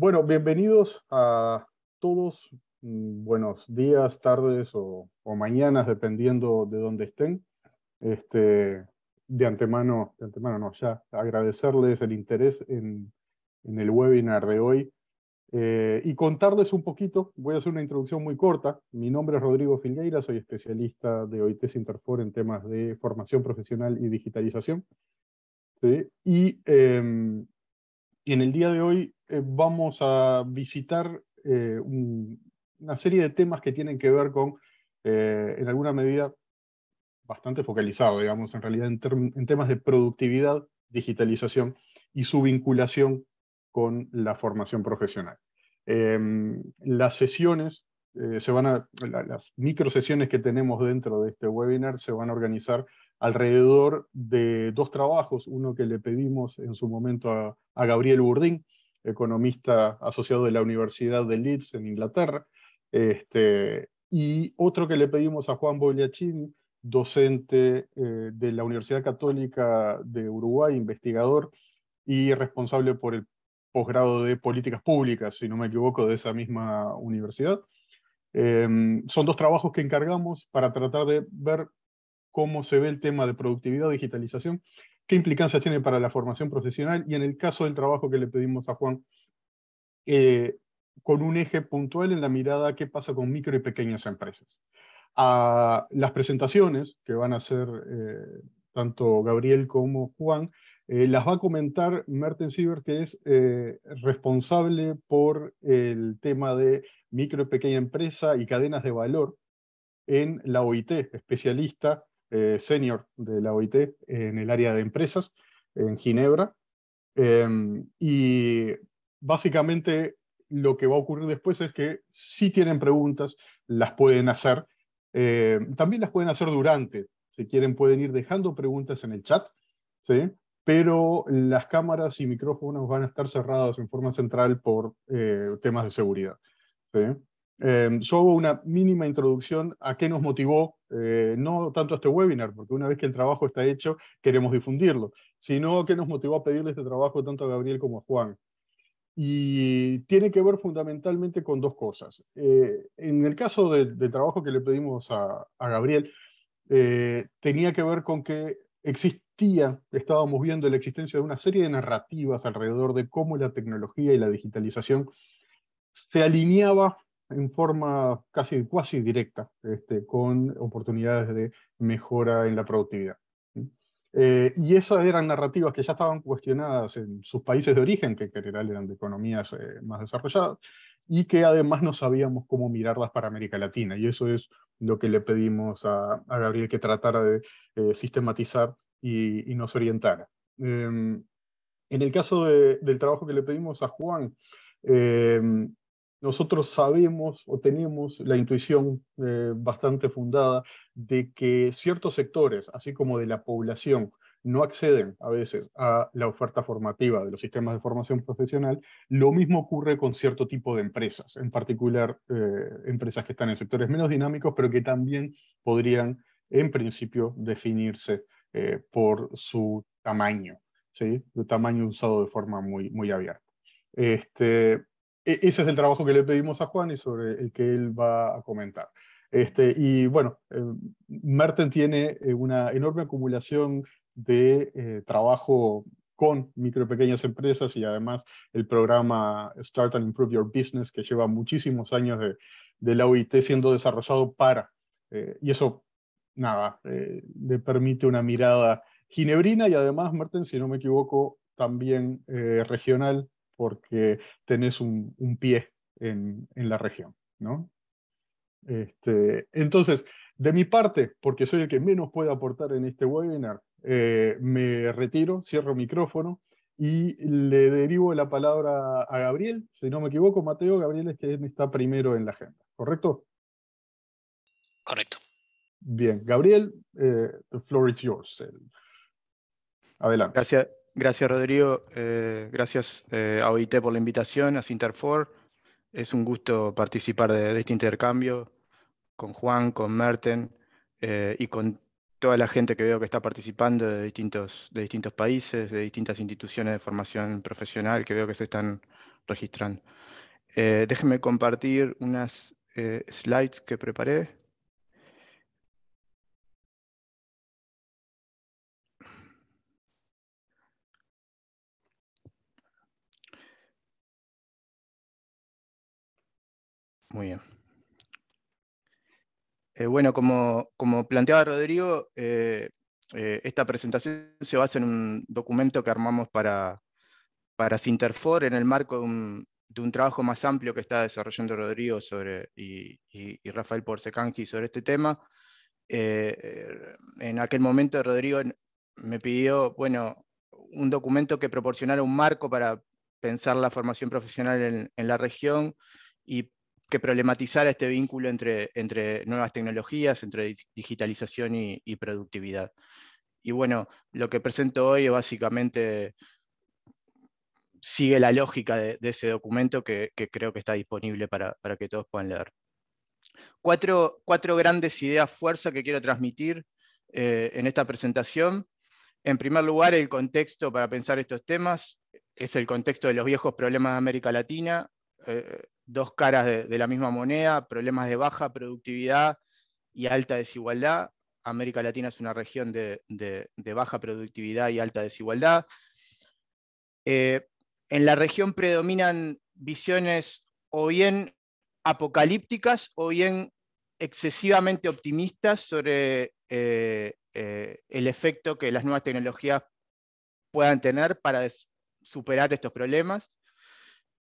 Bueno, bienvenidos a todos. Mm, buenos días, tardes o, mañanas, dependiendo de dónde estén. Este, de antemano, de antemano no, ya agradecerles el interés en, el webinar de hoy eh, y contarles un poquito, voy a hacer una introducción muy corta. Mi nombre es Rodrigo Filgueira, soy especialista de OIT Interfor en temas de formación profesional y digitalización. ¿sí? Y em, y En el día de hoy eh, vamos a visitar eh, una serie de temas que tienen que ver con, eh, en alguna medida, bastante focalizado, digamos, en realidad en, temas de productividad, digitalización y su vinculación con la formación profesional. Em, las sesiones se van a, las micro sesiones que tenemos dentro de este webinar se van a organizar alrededor de dos trabajos, uno que le pedimos en su momento a, Gabriel Burdín, economista asociado de la Universidad de Leeds en Inglaterra, este, y otro que le pedimos a Juan Bollachín, docente eh, de la Universidad Católica de Uruguay, investigador y responsable por el posgrado de políticas públicas, si no me equivoco, de esa misma universidad. Em, son dos trabajos que encargamos para tratar de ver cómo se ve el tema de productividad, digitalización, qué implicancias tiene para la formación profesional y en el caso del trabajo que le pedimos a Juan, eh, con un eje puntual en la mirada qué pasa con micro y pequeñas empresas. A las presentaciones que van a hacer eh, tanto Gabriel como Juan, eh, las va a comentar Merten Sieber, que es responsable por el tema de micro y pequeña empresa y cadenas de valor en la OIT, especialista eh, senior de la OIT en el área de empresas en Ginebra. Em, y básicamente lo que va a ocurrir después es que si tienen preguntas, las pueden hacer. Eh, también las pueden hacer durante. Si quieren, pueden ir dejando preguntas en el chat. ¿sí? Pero las cámaras y micrófonos van a estar cerrados en forma central por eh, temas de seguridad. ¿sí? Eh, yo hago una mínima introducción a qué nos motivó, eh, no tanto este webinar, porque una vez que el trabajo está hecho, queremos difundirlo, sino qué nos motivó a pedirle este trabajo tanto a Gabriel como a Juan. Y tiene que ver fundamentalmente con dos cosas. Eh, en el caso de, del trabajo que le pedimos a, a Gabriel, eh, tenía que ver con que existía, estábamos viendo la existencia de una serie de narrativas alrededor de cómo la tecnología y la digitalización se alineaba en forma casi casi directa, este, con oportunidades de mejora en la productividad. Eh, y esas eran narrativas que ya estaban cuestionadas en sus países de origen, que en general eran de economías eh, más desarrolladas, y que además no sabíamos cómo mirarlas para América Latina. Y eso es lo que le pedimos a, a Gabriel que tratara de eh, sistematizar y, nos orientara. Em, en el caso del trabajo que le pedimos a Juan, em, nosotros sabemos o tenemos la intuición eh, bastante fundada de que ciertos sectores, así como de la población, no acceden a veces a la oferta formativa de los sistemas de formación profesional, lo mismo ocurre con cierto tipo de empresas, en particular eh, empresas que están en sectores menos dinámicos, pero que también podrían, en principio, definirse eh, por su tamaño, ¿sí? de tamaño usado de forma muy, muy abierta. Este, e-, ese es el trabajo que le pedimos a Juan y sobre el que él va a comentar. Este, y bueno, eh, Merten tiene eh, una enorme acumulación de eh, trabajo con micro y pequeñas empresas y además el programa Start and Improve Your Business que lleva muchísimos años de, la OIT siendo desarrollado para, y eso, nada, le permite una mirada ginebrina y además Merten, si no me equivoco, también regional porque tenés un, pie en, la región, este, entonces, de mi parte, porque soy el que menos puede aportar en este webinar, eh, me retiro, cierro micrófono y le derivo la palabra a Gabriel. Si no me equivoco, Mateo, Gabriel es que está primero en la agenda, ¿correcto? Correcto. Bien, Gabriel, eh, the floor is yours. Adelante. Gracias, Gracias, Rodrigo. Eh, gracias eh, a OIT por la invitación, a Sinterfor. Es un gusto participar de, este intercambio con Juan, con Merten eh, y con toda la gente que veo que está participando de distintos, de distintos países, de distintas instituciones de formación profesional que veo que se están registrando. déjenme compartir unas slides que preparé. muy bien. Eh, bueno, como, planteaba Rodrigo, eh, eh, esta presentación se basa en un documento que armamos para, para Sinterfor en el marco de un, trabajo más amplio que está desarrollando Rodrigo sobre, y, y, Rafael Porcecanqui sobre este tema. en aquel momento Rodrigo me pidió bueno, un documento que proporcionara un marco para pensar la formación profesional en, la región y que problematizara este vínculo entre, entre nuevas tecnologías, entre digitalización y, productividad. Y bueno, lo que presento hoy básicamente sigue la lógica de, ese documento que, creo que está disponible para, que todos puedan leer. Cuatro, grandes ideas fuerza que quiero transmitir eh, en esta presentación. En primer lugar, el contexto para pensar estos temas es el contexto de los viejos problemas de América Latina, eh, dos caras de, la misma moneda, problemas de baja productividad y alta desigualdad. América Latina es una región de, baja productividad y alta desigualdad. Eh, en la región predominan visiones o bien apocalípticas o bien excesivamente optimistas sobre eh, el efecto que las nuevas tecnologías puedan tener para superar estos problemas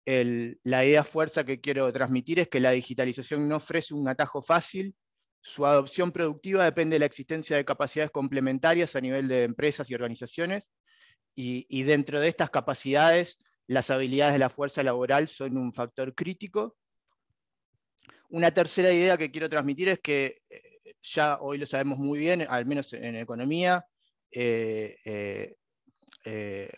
la idea fuerza que quiero transmitir es que la digitalización no ofrece un atajo fácil, su adopción productiva depende de la existencia de capacidades complementarias a nivel de empresas y organizaciones, y, dentro de estas capacidades, las habilidades de la fuerza laboral son un factor crítico. Una tercera idea que quiero transmitir es que eh, ya hoy lo sabemos muy bien, al menos en economía, eh, eh,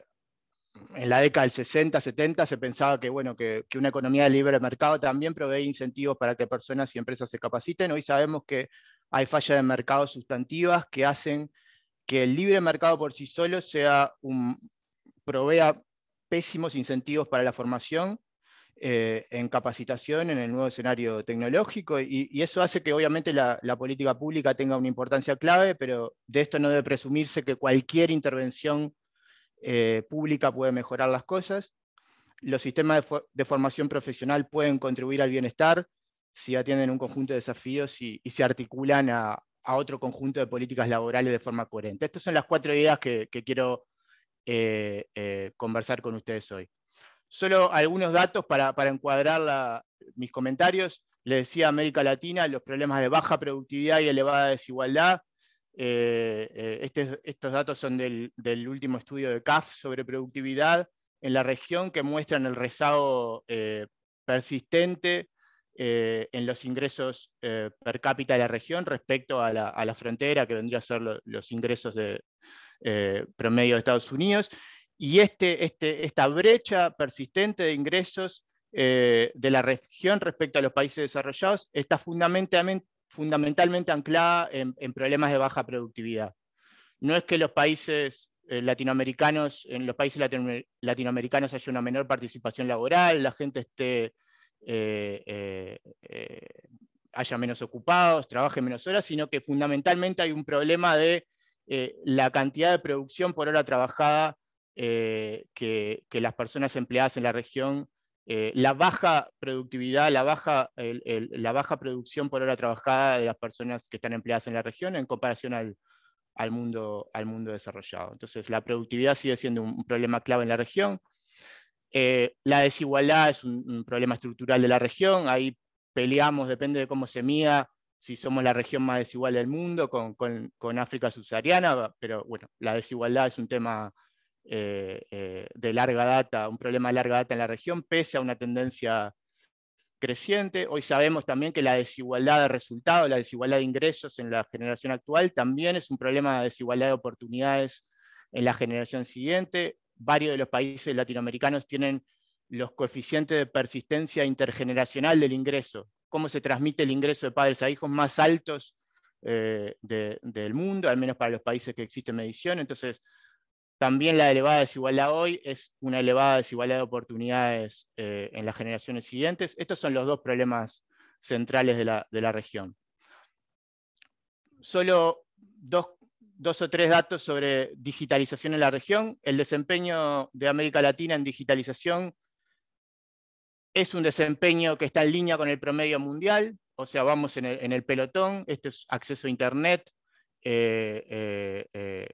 en la década del 60, 70 se pensaba que, bueno, que, una economía de libre mercado también provee incentivos para que personas y empresas se capaciten. Hoy sabemos que hay fallas de mercado sustantivas que hacen que el libre mercado por sí solo sea un, provea pésimos incentivos para la formación eh, en capacitación en el nuevo escenario tecnológico y, eso hace que obviamente la, política pública tenga una importancia clave, pero de esto no debe presumirse que cualquier intervención eh, pública puede mejorar las cosas. Los sistemas de, formación profesional pueden contribuir al bienestar si atienden un conjunto de desafíos y, se articulan a, otro conjunto de políticas laborales de forma coherente. Estas son las cuatro ideas que, quiero eh, eh, conversar con ustedes hoy. Solo algunos datos para, encuadrar mis comentarios. Le decía América Latina, los problemas de baja productividad y elevada desigualdad eh, eh, este, estos datos son del, último estudio de CAF sobre productividad en la región que muestran el rezago eh, persistente en los ingresos per cápita de la región respecto a la, frontera, que vendría a ser los ingresos de, promedio de Estados Unidos. Y este, este, esta brecha persistente de ingresos de la región respecto a los países desarrollados está fundamentalmente fundamentalmente anclada en, problemas de baja productividad. No es que los países eh, latinoamericanos, en los países latinoamericanos haya una menor participación laboral, la gente esté, eh, eh, haya menos ocupados, trabaje menos horas, sino que fundamentalmente hay un problema de la cantidad de producción por hora trabajada que, que, las personas empleadas en la región eh, la baja productividad, la baja, la baja producción por hora trabajada de las personas que están empleadas en la región en comparación al, al, mundo, al mundo desarrollado. Entonces, la productividad sigue siendo un, problema clave en la región. Eh, la desigualdad es un, problema estructural de la región. Ahí peleamos, depende de cómo se mida, si somos la región más desigual del mundo con, con, con África subsahariana, pero bueno, la desigualdad es un tema eh, eh, de larga data, un problema de larga data en la región, pese a una tendencia creciente. Hoy sabemos también que la desigualdad de resultados, la desigualdad de ingresos en la generación actual también es un problema de desigualdad de oportunidades en la generación siguiente. Varios de los países latinoamericanos tienen los coeficientes de persistencia intergeneracional del ingreso, cómo se transmite el ingreso de padres a hijos más altos eh, del mundo, al menos para los países que existe medición. Entonces, también la elevada desigualdad hoy es una elevada desigualdad de oportunidades eh, en las generaciones siguientes. Estos son los dos problemas centrales de la, región. Solo dos, o tres datos sobre digitalización en la región. El desempeño de América Latina en digitalización es un desempeño que está en línea con el promedio mundial, o sea, vamos en el, pelotón, este es acceso a Internet, eh, eh,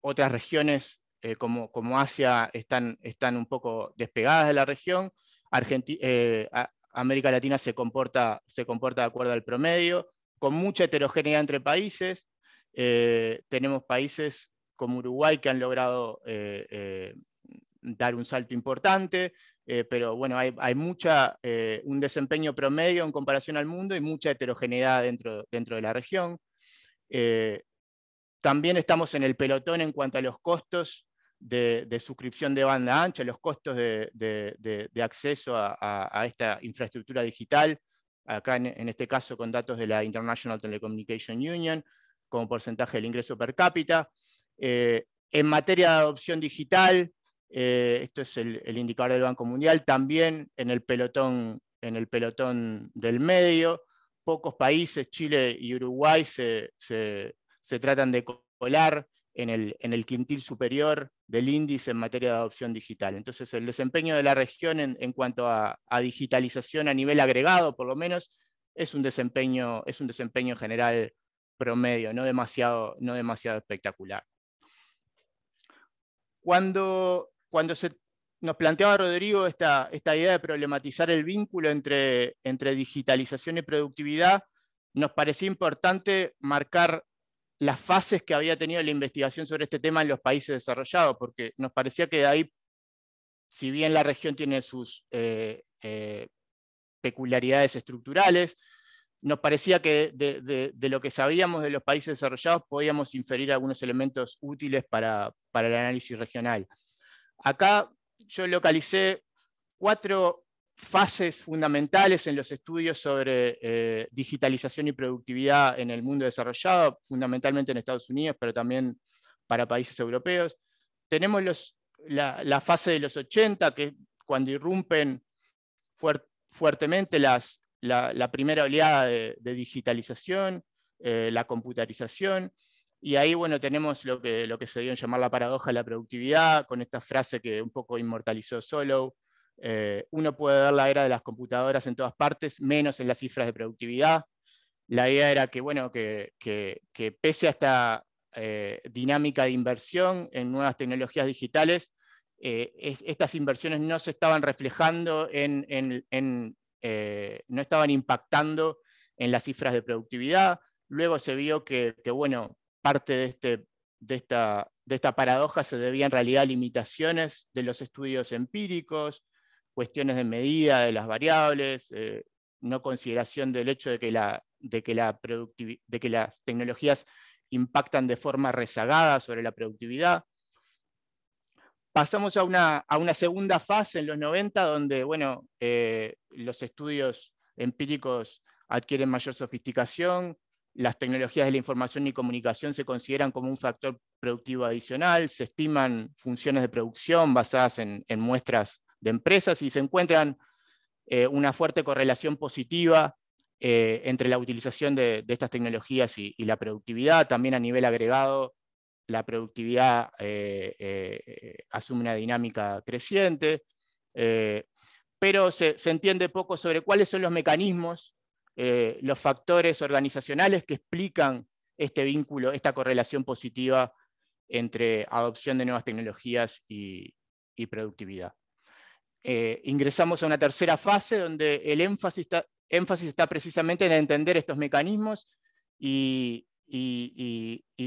otras regiones eh, como, como, Asia están, están, un poco despegadas de la región. Eh, América Latina se comporta, se comporta, de acuerdo al promedio, con mucha heterogeneidad entre países. Eh, tenemos países como Uruguay que han logrado dar un salto importante, pero bueno, hay, mucha, un desempeño promedio en comparación al mundo y mucha heterogeneidad dentro, dentro de la región. También estamos en el pelotón en cuanto a los costos de, suscripción de banda ancha, los costos de, acceso a, esta infraestructura digital, acá en, este caso con datos de la International Telecommunication Union, como porcentaje del ingreso per cápita. Eh, en materia de adopción digital, eh, esto es el, indicador del Banco Mundial, también en el pelotón, en el pelotón del medio, pocos países, Chile y Uruguay, se, se tratan de colar en el, quintil superior del índice en materia de adopción digital. Entonces, el desempeño de la región en, cuanto a, digitalización a nivel agregado, por lo menos, es un desempeño, es un desempeño general promedio, no demasiado, no demasiado espectacular. Cuando, cuando se nos planteaba Rodrigo esta, esta, idea de problematizar el vínculo entre, entre digitalización y productividad, nos parecía importante marcar las fases que había tenido la investigación sobre este tema en los países desarrollados, porque nos parecía que de ahí, si bien la región tiene sus eh, eh, peculiaridades estructurales, nos parecía que de, lo que sabíamos de los países desarrollados podíamos inferir algunos elementos útiles para, para el análisis regional. Acá yo localicé cuatro fases fundamentales en los estudios sobre eh, digitalización y productividad en el mundo desarrollado, fundamentalmente en Estados Unidos, pero también para países europeos. Tenemos los, la, fase de los 80, que es cuando irrumpen fuertemente la, primera oleada de, digitalización, eh, la computarización, y ahí bueno, tenemos lo que, lo que se dio en llamar la paradoja de la productividad, con esta frase que un poco inmortalizó Solow, eh, uno puede ver la era de las computadoras en todas partes, menos en las cifras de productividad. La idea era que, bueno, que, pese a esta eh, dinámica de inversión en nuevas tecnologías digitales, eh, estas inversiones no se estaban reflejando en, no estaban impactando en las cifras de productividad. Luego se vio que, bueno, parte este, de, esta, de esta paradoja se debía en realidad a limitaciones de los estudios empíricos, cuestiones de medida de las variables, eh, no consideración del hecho de que, la, de, que la de que las tecnologías impactan de forma rezagada sobre la productividad. Pasamos a una, segunda fase en los 90, donde bueno, eh, los estudios empíricos adquieren mayor sofisticación, las tecnologías de la información y comunicación se consideran como un factor productivo adicional, se estiman funciones de producción basadas en, en muestras de empresas y se encuentran eh, una fuerte correlación positiva eh, entre la utilización de, estas tecnologías y, la productividad. También a nivel agregado, la productividad eh, asume una dinámica creciente, pero se, entiende poco sobre cuáles son los mecanismos los factores organizacionales que explican este vínculo, esta correlación positiva entre adopción de nuevas tecnologías y productividad. Eh, ingresamos a una tercera fase donde el énfasis está, precisamente en entender estos mecanismos y,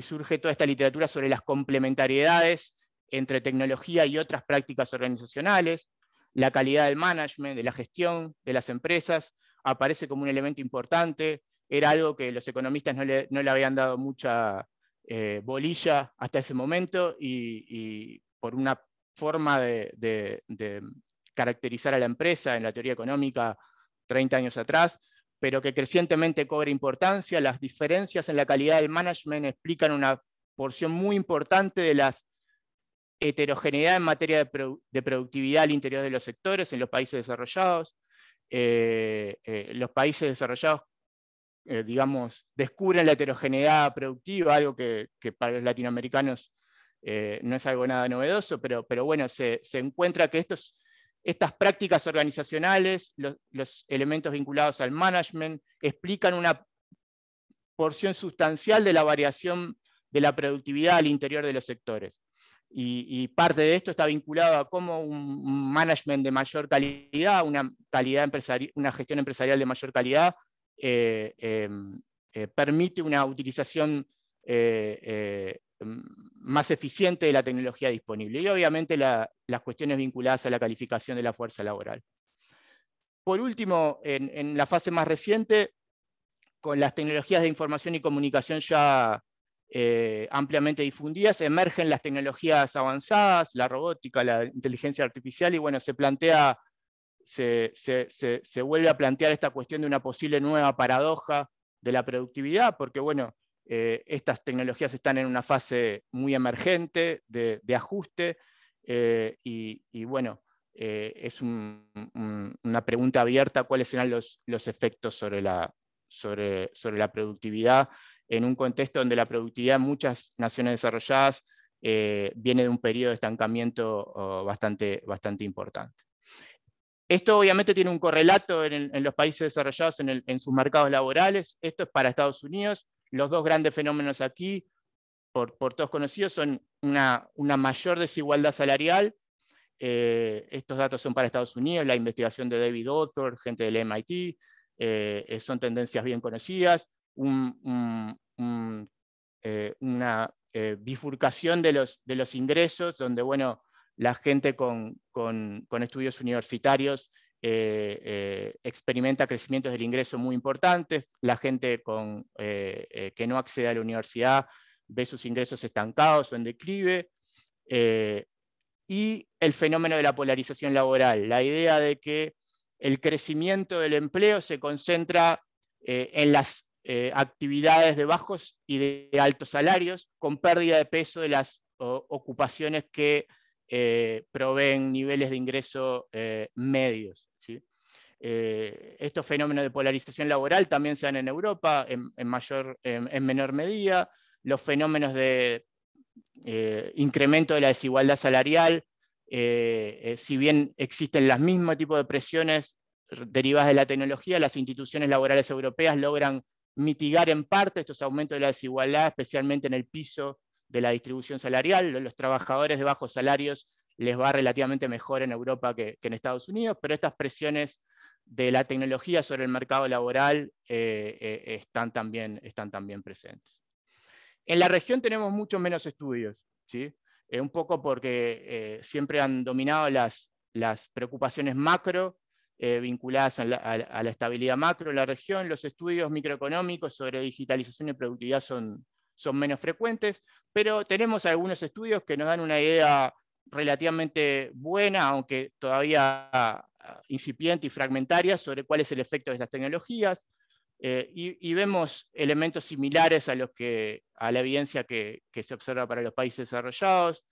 surge toda esta literatura sobre las complementariedades entre tecnología y otras prácticas organizacionales, la calidad del management, de la gestión, de las empresas, aparece como un elemento importante, era algo que los economistas no le, habían dado mucha eh, bolilla hasta ese momento y, por una forma de, caracterizar a la empresa en la teoría económica 30 años atrás, pero que crecientemente cobra importancia. Las diferencias en la calidad del management explican una porción muy importante de la heterogeneidad en materia de, productividad al interior de los sectores en los países desarrollados. Eh, eh, los países desarrollados, eh, digamos, descubren la heterogeneidad productiva, algo que, para los latinoamericanos no es algo nada novedoso, pero, bueno, se encuentra que estos estas prácticas organizacionales, los, elementos vinculados al management, explican una porción sustancial de la variación de la productividad al interior de los sectores. Y, parte de esto está vinculado a cómo un management de mayor calidad, una, calidad una gestión empresarial de mayor calidad, eh, em, eh, permite una utilización eh, Mm, más eficiente de la tecnología disponible. Y obviamente las cuestiones vinculadas a la calificación de la fuerza laboral. Por último, en, la fase más reciente, con las tecnologías de información y comunicación ya eh, ampliamente difundidas, emergen las tecnologías avanzadas, la robótica, la inteligencia artificial, y bueno, se plantea, se vuelve a plantear esta cuestión de una posible nueva paradoja de la productividad, porque bueno, eh, estas tecnologías están en una fase muy emergente de, ajuste eh, y, bueno, eh, es una pregunta abierta cuáles serán los, efectos sobre la, sobre, sobre la, productividad en un contexto donde la productividad en muchas naciones desarrolladas viene de un periodo de estancamiento oh, bastante, bastante importante. Esto obviamente tiene un correlato en, los países desarrollados en, sus mercados laborales. Esto es para Estados Unidos. Los dos grandes fenómenos aquí, por, todos conocidos, son una, mayor desigualdad salarial. Eh, estos datos son para Estados Unidos, la investigación de David Author, gente del MIT, eh, son tendencias bien conocidas, eh, una bifurcación de los, de los ingresos, donde bueno, la gente con, con, con estudios universitarios eh, eh, experimenta crecimientos del ingreso muy importantes, la gente eh, que no accede a la universidad ve sus ingresos estancados o en declive, y el fenómeno de la polarización laboral, la idea de que el crecimiento del empleo se concentra en las actividades de bajos y de altos salarios, con pérdida de peso de las ocupaciones que eh, proveen niveles de ingreso eh, medios. Eh, estos fenómenos de polarización laboral también se dan en Europa en, mayor, en, menor medida. Los fenómenos de incremento de la desigualdad salarial, si bien existen los mismos tipos de presiones derivadas de la tecnología, las instituciones laborales europeas logran mitigar en parte estos aumentos de la desigualdad, especialmente en el piso de la distribución salarial. Los trabajadores de bajos salarios les va relativamente mejor en Europa que, en Estados Unidos, pero estas presiones de la tecnología sobre el mercado laboral eh, eh, están, también, están también presentes. En la región tenemos mucho menos estudios, ¿sí? Eh, un poco porque siempre han dominado las, las preocupaciones macro vinculadas a la, a la, estabilidad macro en la región. Los estudios microeconómicos sobre digitalización y productividad son, son menos frecuentes, pero tenemos algunos estudios que nos dan una idea relativamente buena, aunque todavía ah, incipiente y fragmentaria, sobre cuál es el efecto de estas tecnologías. Eh, y, vemos elementos similares a, los que, a la evidencia que, se observa para los países desarrollados,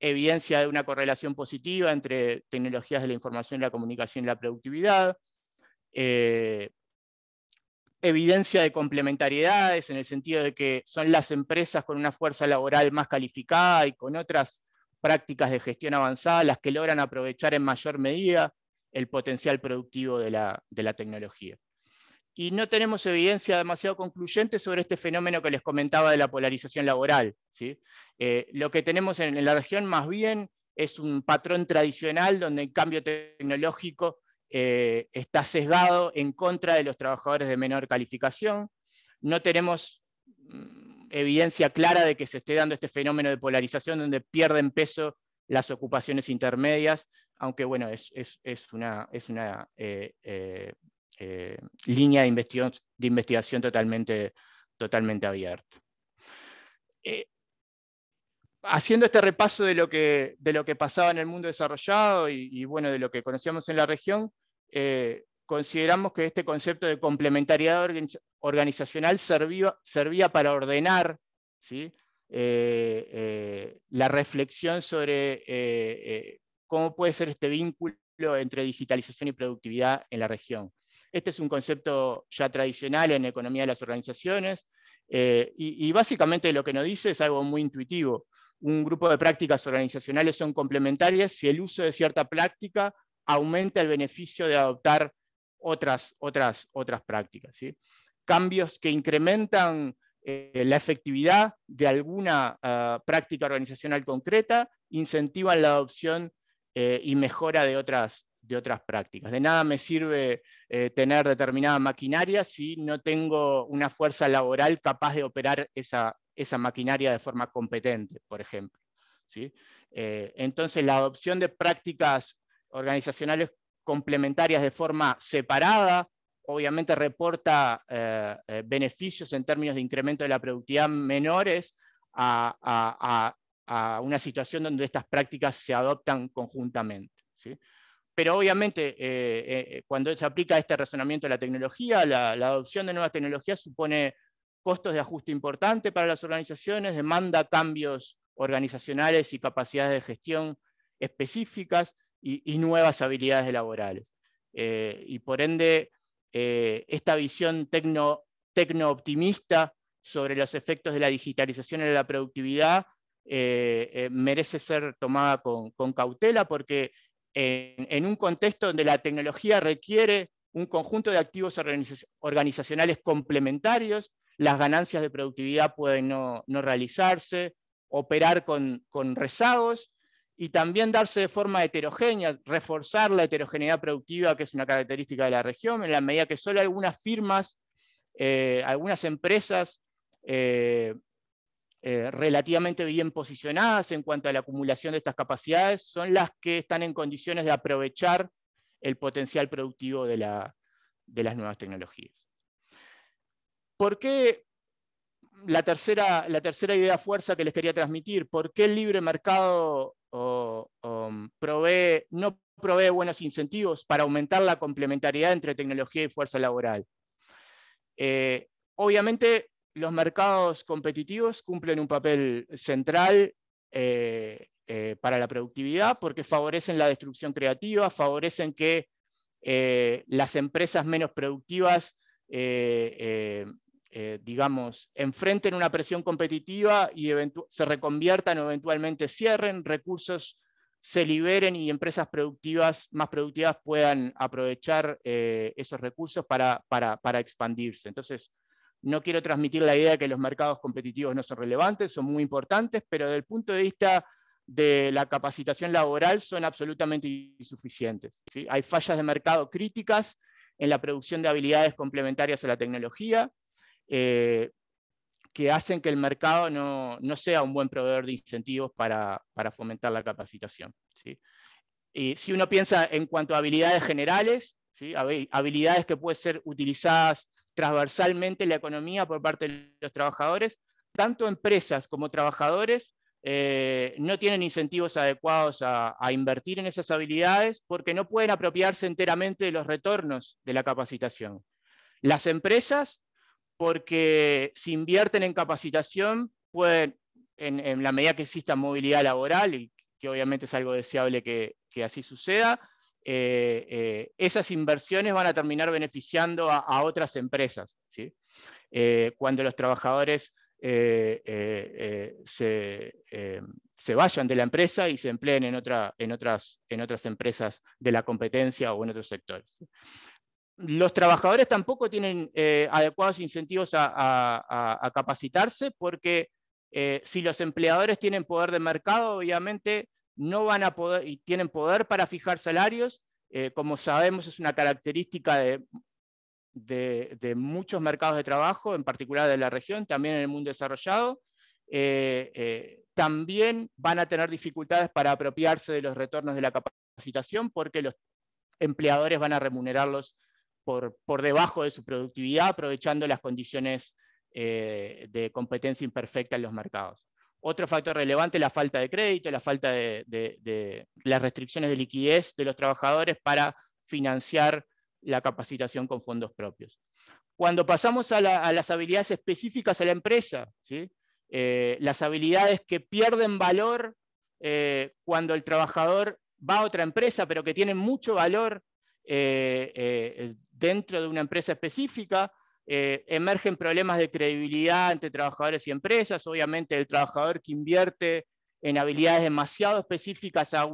evidencia de una correlación positiva entre tecnologías de la información, la comunicación y la productividad, eh, evidencia de complementariedades en el sentido de que son las empresas con una fuerza laboral más calificada y con otras prácticas de gestión avanzada las que logran aprovechar en mayor medida el potencial productivo de la, tecnología. Y no tenemos evidencia demasiado concluyente sobre este fenómeno que les comentaba de la polarización laboral. ¿sí? Eh, lo que tenemos en la región más bien es un patrón tradicional donde el cambio tecnológico eh, está sesgado en contra de los trabajadores de menor calificación. No tenemos mm, evidencia clara de que se esté dando este fenómeno de polarización donde pierden peso las ocupaciones intermedias, aunque bueno, es, una, es una eh, eh, línea de investigación, totalmente, totalmente abierta haciendo este repaso de lo, que, de lo que pasaba en el mundo desarrollado y, bueno, de lo que conocíamos en la región, eh, consideramos que este concepto de complementariedad organizacional servía, para ordenar eh, eh, la reflexión sobre cómo puede ser este vínculo entre digitalización y productividad en la región. Este es un concepto ya tradicional en economía de las organizaciones, y, y, básicamente lo que nos dice es algo muy intuitivo un grupo de prácticas organizacionales son complementarias si el uso de cierta práctica aumenta el beneficio de adoptar otras, otras, otras prácticas. Cambios que incrementan eh, la efectividad de alguna ah, práctica organizacional concreta incentivan la adopción eh, y mejora de otras, de otras prácticas. De nada me sirve eh, tener determinada maquinaria si no tengo una fuerza laboral capaz de operar esa, esa maquinaria de forma competente, por ejemplo. Eh, entonces, la adopción de prácticas organizacionales complementarias de forma separada, obviamente reporta eh, eh, beneficios en términos de incremento de la productividad menores a, una situación donde estas prácticas se adoptan conjuntamente. Pero obviamente, cuando se aplica este razonamiento a la tecnología, la adopción de nuevas tecnologías supone costos de ajuste importantes para las organizaciones, demanda cambios organizacionales y capacidades de gestión específicas y, nuevas habilidades laborales. Eh, y por ende, eh, esta visión tecno-optimista sobre los efectos de la digitalización en la productividad eh, merece ser tomada con, cautela porque en un contexto donde la tecnología requiere un conjunto de activos organizacionales complementarios, las ganancias de productividad pueden no, realizarse, operar con, rezagos y también darse de forma heterogénea, reforzar la heterogeneidad productiva, que es una característica de la región, en la medida que solo algunas firmas, eh, algunas empresas eh, eh, relativamente bien posicionadas en cuanto a la acumulación de estas capacidades son las que están en condiciones de aprovechar el potencial productivo de las nuevas tecnologías. ¿Por qué la tercera, la tercera idea fuerza que les quería transmitir? ¿Por qué el libre mercado mm, no provee buenos incentivos para aumentar la complementariedad entre tecnología y fuerza laboral? Eh, obviamente, los mercados competitivos cumplen un papel central eh, eh, para la productividad porque favorecen la destrucción creativa, favorecen que las empresas menos productivas eh, digamos, enfrenten una presión competitiva y se reconviertan o eventualmente cierren, recursos se liberen y empresas productivas, más productivas puedan aprovechar eh, esos recursos para, expandirse. Entonces, no quiero transmitir la idea de que los mercados competitivos no son relevantes, son muy importantes, pero desde el punto de vista de la capacitación laboral son absolutamente insuficientes. Hay fallas de mercado críticas en la producción de habilidades complementarias a la tecnología, eh, que hacen que el mercado no, sea un buen proveedor de incentivos para, fomentar la capacitación. ¿sí? Y si uno piensa en cuanto a habilidades generales, ¿sí? habilidades que pueden ser utilizadas transversalmente en la economía por parte de los trabajadores, tanto empresas como trabajadores eh, no tienen incentivos adecuados a, invertir en esas habilidades porque no pueden apropiarse enteramente de los retornos de la capacitación. Las empresas porque si invierten en capacitación, pueden, en, la medida que exista movilidad laboral, y que obviamente es algo deseable que, así suceda, eh, eh, esas inversiones van a terminar beneficiando a, otras empresas. Eh, cuando los trabajadores se, vayan de la empresa y se empleen en, otras, en otras empresas de la competencia o en otros sectores los trabajadores tampoco tienen eh, adecuados incentivos a, capacitarse porque eh, si los empleadores tienen poder de mercado, obviamente no van a poder y tienen poder para fijar salarios. Eh, como sabemos, es una característica de, de, muchos mercados de trabajo, en particular de la región, también en el mundo desarrollado. también van a tener dificultades para apropiarse de los retornos de la capacitación porque los empleadores van a remunerarlos por, debajo de su productividad, aprovechando las condiciones eh, de competencia imperfecta en los mercados. Otro factor relevante es la falta de crédito, la falta de, las restricciones de liquidez de los trabajadores para financiar la capacitación con fondos propios. Cuando pasamos a, las habilidades específicas a la empresa, ¿sí? Eh, las habilidades que pierden valor eh, cuando el trabajador va a otra empresa, pero que tienen mucho valor dentro de una empresa específica, eh, emergen problemas de credibilidad entre trabajadores y empresas, obviamente el trabajador que invierte en habilidades demasiado específicas a,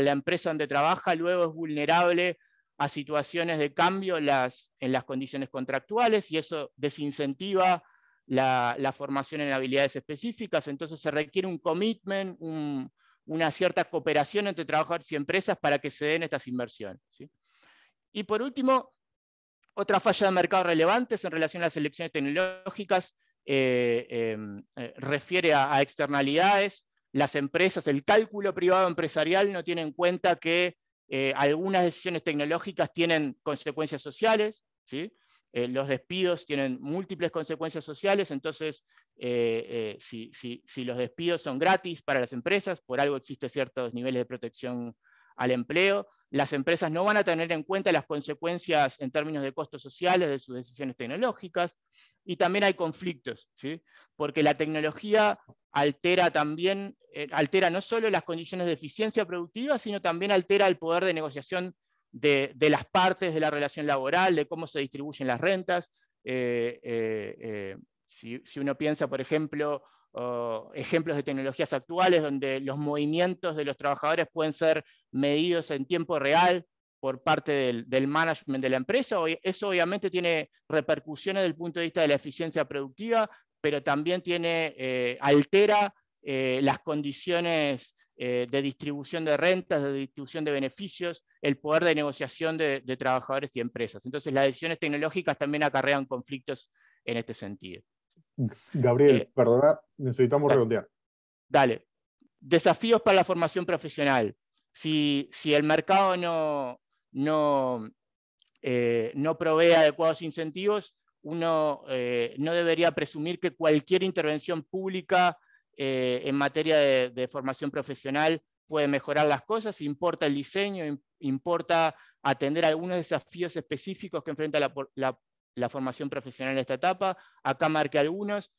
la empresa donde trabaja, luego es vulnerable a situaciones de cambio las, en las condiciones contractuales y eso desincentiva la, formación en habilidades específicas, entonces se requiere un commitment, una cierta cooperación entre trabajadores y empresas para que se den estas inversiones. Y por último, otra falla de mercado relevante en relación a las elecciones tecnológicas eh, eh, eh, refiere a, externalidades. Las empresas, el cálculo privado empresarial no tiene en cuenta que algunas decisiones tecnológicas tienen consecuencias sociales. los despidos tienen múltiples consecuencias sociales, entonces si, si, los despidos son gratis para las empresas, por algo existen ciertos niveles de protección al empleo. Las empresas no van a tener en cuenta las consecuencias en términos de costos sociales de sus decisiones tecnológicas. Y también hay conflictos, ¿sí? porque la tecnología altera también, eh, altera no solo las condiciones de eficiencia productiva, sino también altera el poder de negociación de, las partes de la relación laboral, de cómo se distribuyen las rentas. Eh, eh, si, si uno piensa, por ejemplo, ejemplos de tecnologías actuales donde los movimientos de los trabajadores pueden ser medidos en tiempo real por parte del, management de la empresa. Eso obviamente tiene repercusiones desde el punto de vista de la eficiencia productiva, pero también tiene, eh, altera eh, las condiciones eh, de distribución de rentas, de distribución de beneficios, el poder de negociación de, de trabajadores y empresas. Entonces las decisiones tecnológicas también acarrean conflictos en este sentido. Gabriel, eh, perdona, necesitamos redondear. Dale. Desafíos para la formación profesional. Si, el mercado no, no, eh, no provee adecuados incentivos, uno eh, no debería presumir que cualquier intervención pública en materia de, formación profesional puede mejorar las cosas, importa el diseño, importa atender algunos desafíos específicos que enfrenta la, la formación profesional en esta etapa. Acá marqué algunos.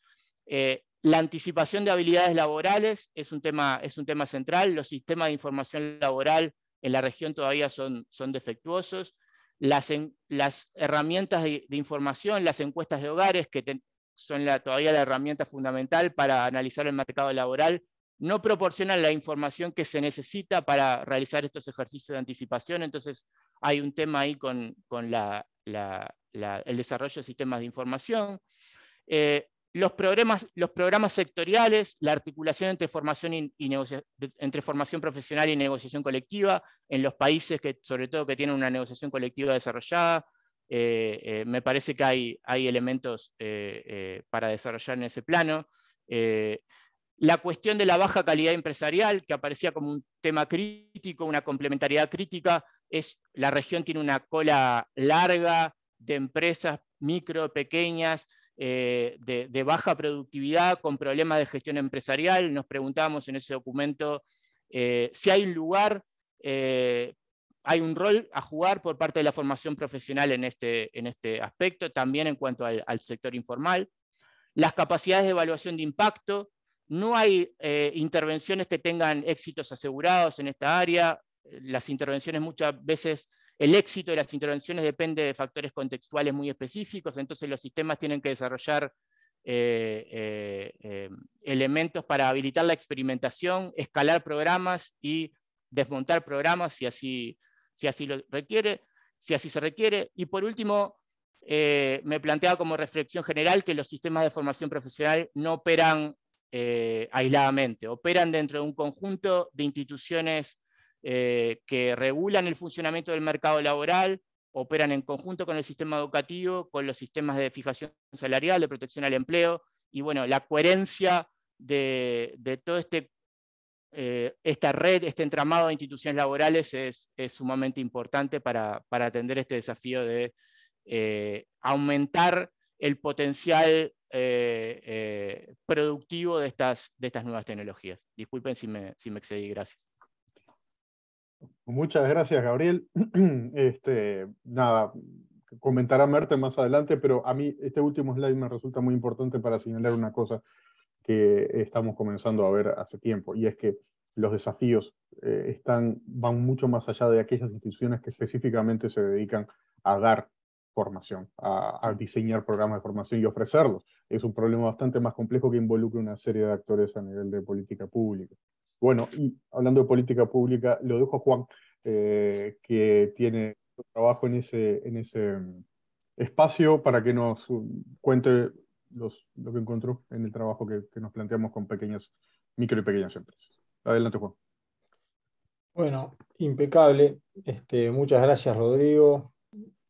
Eh, la anticipación de habilidades laborales es un, tema, es un tema central. Los sistemas de información laboral en la región todavía son, son defectuosos. Las, las herramientas de, información, las encuestas de hogares, que son la, todavía la herramienta fundamental para analizar el mercado laboral, no proporcionan la información que se necesita para realizar estos ejercicios de anticipación. Entonces, hay un tema ahí con, la, el desarrollo de sistemas de información, eh, los, programas, los programas sectoriales, la articulación entre formación, y, entre formación profesional y negociación colectiva en los países que, sobre todo, que tienen una negociación colectiva desarrollada. Eh, eh, me parece que hay, hay elementos para desarrollar en ese plano. la cuestión de la baja calidad empresarial, que aparecía como un tema crítico, una complementariedad crítica, es la región tiene una cola larga de empresas micro, pequeñas, eh, de, baja productividad, con problemas de gestión empresarial. Nos preguntamos en ese documento eh, si hay un lugar, eh, hay un rol a jugar por parte de la formación profesional en este, en este aspecto, también en cuanto al sector informal. Las capacidades de evaluación de impacto. No hay intervenciones que tengan éxitos asegurados en esta área. Las intervenciones muchas veces el éxito de las intervenciones depende de factores contextuales muy específicos, entonces los sistemas tienen que desarrollar eh, eh, eh, elementos para habilitar la experimentación, escalar programas y desmontar programas si así, si así lo requiere, si así se requiere. Y por último, me planteaba como reflexión general que los sistemas de formación profesional no operan aisladamente, operan dentro de un conjunto de instituciones eh, que regulan el funcionamiento del mercado laboral, operan en conjunto con el sistema educativo, con los sistemas de fijación salarial, de protección al empleo, y bueno, la coherencia de, toda todo este eh, esta red, este entramado de instituciones laborales es, sumamente importante para, atender este desafío de eh, aumentar el potencial productivo de estas, de estas, nuevas tecnologías. Disculpen si me excedí, gracias. Muchas gracias, Gabriel. Este, nada, comentará Merte más adelante, pero a mí este último slide me resulta muy importante para señalar una cosa que estamos comenzando a ver hace tiempo, y es que los desafíos eh, están, van mucho más allá de aquellas instituciones que específicamente se dedican a dar formación, a, a, diseñar programas de formación y ofrecerlos. Es un problema bastante más complejo que involucra una serie de actores a nivel de política pública. Bueno, y hablando de política pública, lo dejo a Juan, eh, que tiene trabajo en ese, en ese mm, espacio para que nos mm, cuente lo que encontró en el trabajo que, nos planteamos con pequeñas, micro y pequeñas empresas. Adelante, Juan. Bueno, impecable. Este, muchas gracias, Rodrigo.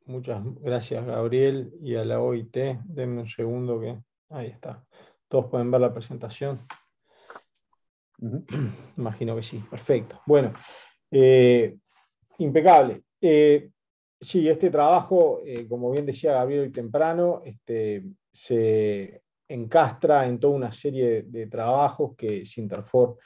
Muchas gracias, Gabriel, y a la OIT. Denme un segundo que ahí está. Todos pueden ver la presentación. Imagino que sí, perfecto. Bueno, eh, impecable. Eh, sí, este trabajo, eh, como bien decía Gabriel temprano, este, se encastra en toda una serie de, trabajos que Sinterfor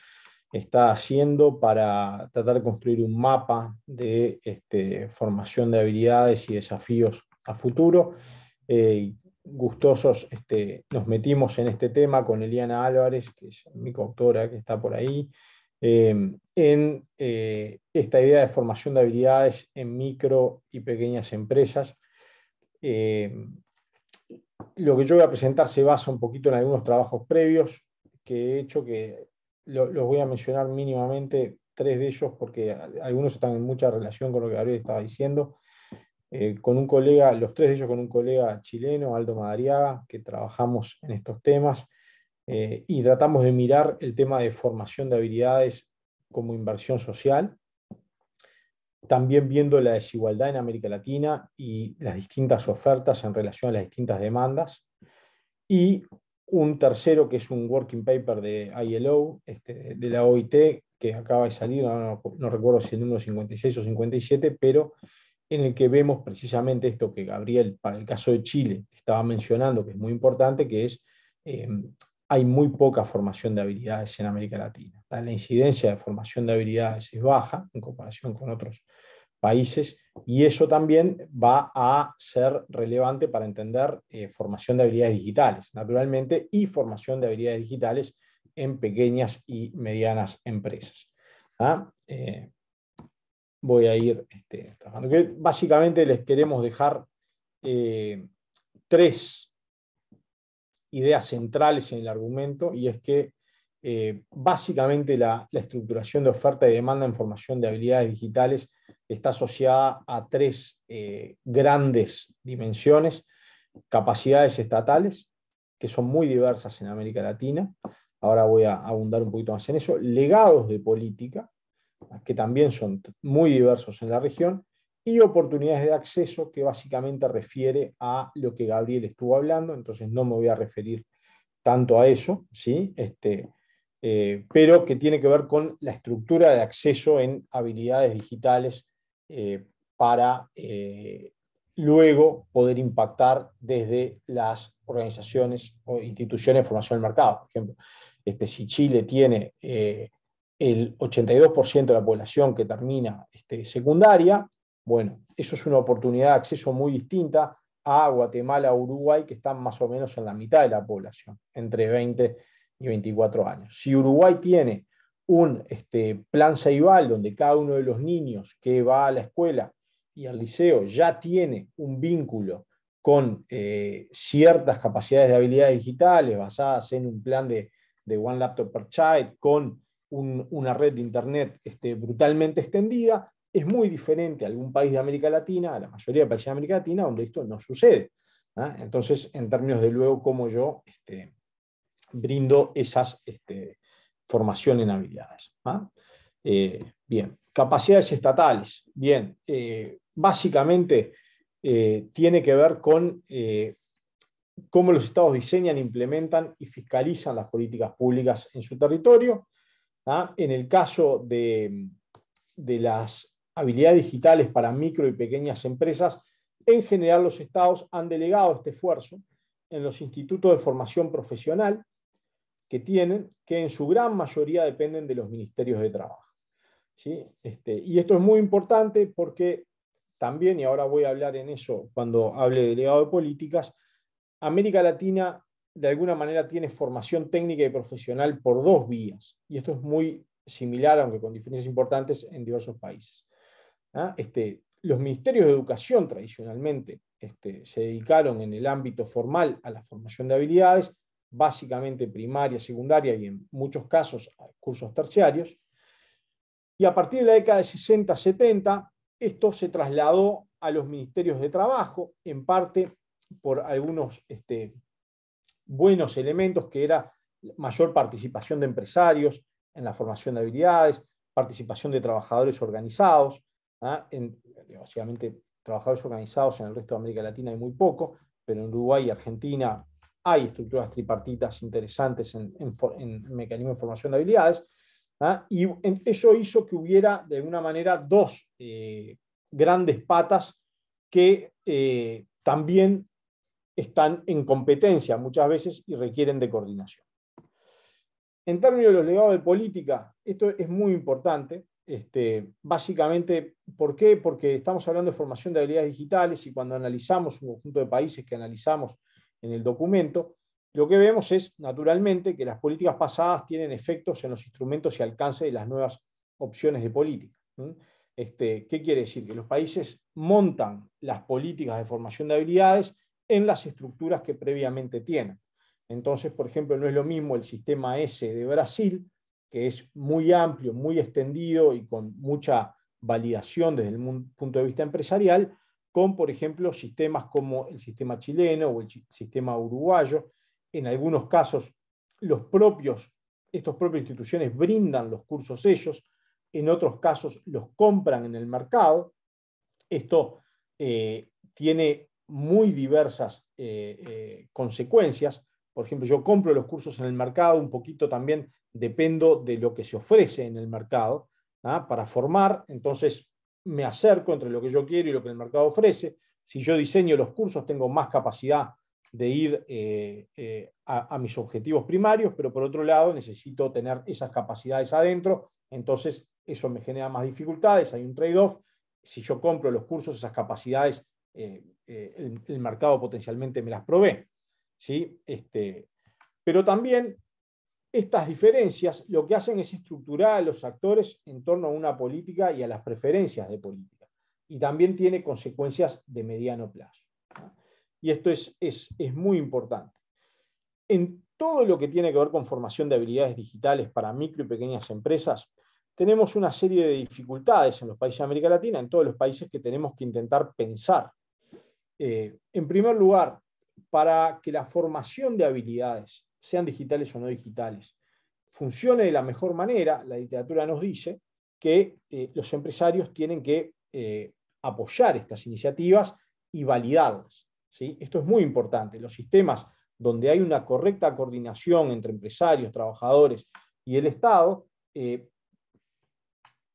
está haciendo para tratar de construir un mapa de este, formación de habilidades y desafíos a futuro gustosos este, nos metimos en este tema con Eliana Álvarez, que es mi coautora que está por ahí, em, en eh, esta idea de formación de habilidades en micro y pequeñas empresas. Em, lo que yo voy a presentar se basa un poquito en algunos trabajos previos que he hecho, que los voy a mencionar mínimamente tres de ellos porque algunos están en mucha relación con lo que Gabriel estaba diciendo. Eh, con un colega, los tres de ellos con un colega chileno, Aldo Madariaga, que trabajamos en estos temas eh, y tratamos de mirar el tema de formación de habilidades como inversión social, también viendo la desigualdad en América Latina y las distintas ofertas en relación a las distintas demandas. Y un tercero que es un working paper de ILO, este, de la OIT, que acaba de salir, no, no recuerdo si el número 56 o 57, pero en el que vemos precisamente esto que Gabriel, para el caso de Chile, estaba mencionando, que es muy importante, que es eh, hay muy poca formación de habilidades en América Latina. La incidencia de formación de habilidades es baja en comparación con otros países y eso también va a ser relevante para entender eh, formación de habilidades digitales, naturalmente, y formación de habilidades digitales en pequeñas y medianas empresas. ¿ah? Eh, voy a ir este, trabajando. básicamente les queremos dejar eh, tres ideas centrales en el argumento y es que eh, básicamente la, estructuración de oferta y demanda en formación de habilidades digitales está asociada a tres eh, grandes dimensiones, capacidades estatales, que son muy diversas en América Latina, ahora voy a abundar un poquito más en eso, legados de política, que también son muy diversos en la región, y oportunidades de acceso, que básicamente refiere a lo que Gabriel estuvo hablando, entonces no me voy a referir tanto a eso, ¿sí? Este, eh, pero que tiene que ver con la estructura de acceso en habilidades digitales eh, para eh, luego poder impactar desde las organizaciones o instituciones de formación del mercado. Por ejemplo, este, si Chile tiene el 82% de la población que termina este, secundaria, bueno, eso es una oportunidad de acceso muy distinta a Guatemala, Uruguay, que están más o menos en la mitad de la población, entre 20 y 24 años. Si Uruguay tiene un este, plan Ceibal, donde cada uno de los niños que va a la escuela y al liceo ya tiene un vínculo con eh, ciertas capacidades de habilidades digitales basadas en un plan de, de One Laptop per Child, con una red de Internet este, brutalmente extendida, es muy diferente a algún país de América Latina, a la mayoría de países de América Latina, donde esto no sucede. Entonces, en términos de luego cómo yo este, brindo esas este, formación en habilidades. Eh, bien, capacidades estatales. Bien, eh, básicamente eh, tiene que ver con cómo los estados diseñan, implementan y fiscalizan las políticas públicas en su territorio. ¿ah? En el caso de, las habilidades digitales para micro y pequeñas empresas, en general los estados han delegado este esfuerzo en los institutos de formación profesional que tienen, que en su gran mayoría dependen de los ministerios de trabajo. Este, y esto es muy importante porque también, y ahora voy a hablar en eso cuando hable de delegado de políticas, América Latina de alguna manera tiene formación técnica y profesional por dos vías, y esto es muy similar, aunque con diferencias importantes, en diversos países. ¿ah? Este, los ministerios de educación tradicionalmente este, se dedicaron en el ámbito formal a la formación de habilidades, básicamente primaria, secundaria y en muchos casos a cursos terciarios. Y a partir de la década de 60-70, esto se trasladó a los ministerios de trabajo, en parte por algunos este, buenos elementos, que era mayor participación de empresarios en la formación de habilidades, participación de trabajadores organizados, ¿ah? en, básicamente trabajadores organizados en el resto de América Latina hay muy poco, pero en Uruguay y Argentina hay estructuras tripartitas interesantes en, mecanismo de formación de habilidades, ¿ah? y eso hizo que hubiera, de alguna manera, dos eh, grandes patas que eh, también están en competencia muchas veces y requieren de coordinación. En términos de los legados de política, esto es muy importante. Este, básicamente, ¿por qué? Porque estamos hablando de formación de habilidades digitales y cuando analizamos un conjunto de países que analizamos en el documento, lo que vemos es, naturalmente, que las políticas pasadas tienen efectos en los instrumentos y alcance de las nuevas opciones de política. Este, ¿Qué quiere decir? Que los países montan las políticas de formación de habilidades en las estructuras que previamente tienen. Entonces, por ejemplo, no es lo mismo el sistema S de Brasil, que es muy amplio, muy extendido y con mucha validación desde el punto de vista empresarial, con, por ejemplo, sistemas como el sistema chileno o el sistema uruguayo. En algunos casos, los propios, estos propios instituciones brindan los cursos ellos, en otros casos los compran en el mercado. Esto eh, tiene muy diversas eh, eh, consecuencias. Por ejemplo, yo compro los cursos en el mercado, un poquito también dependo de lo que se ofrece en el mercado ¿ah? para formar, entonces me acerco entre lo que yo quiero y lo que el mercado ofrece. Si yo diseño los cursos, tengo más capacidad de ir eh, a, mis objetivos primarios, pero por otro lado necesito tener esas capacidades adentro, entonces eso me genera más dificultades, hay un trade-off. Si yo compro los cursos, esas capacidades el, eh, mercado potencialmente me las provee. ¿sí? Este, pero también estas diferencias lo que hacen es estructurar a los actores en torno a una política y a las preferencias de política. Y también tiene consecuencias de mediano plazo. Y esto es, es, es muy importante. En todo lo que tiene que ver con formación de habilidades digitales para micro y pequeñas empresas, tenemos una serie de dificultades en los países de América Latina, en todos los países que tenemos que intentar pensar eh, en primer lugar, para que la formación de habilidades, sean digitales o no digitales, funcione de la mejor manera, la literatura nos dice que eh, los empresarios tienen que eh, apoyar estas iniciativas y validarlas. ¿sí? Esto es muy importante. Los sistemas donde hay una correcta coordinación entre empresarios, trabajadores y el Estado,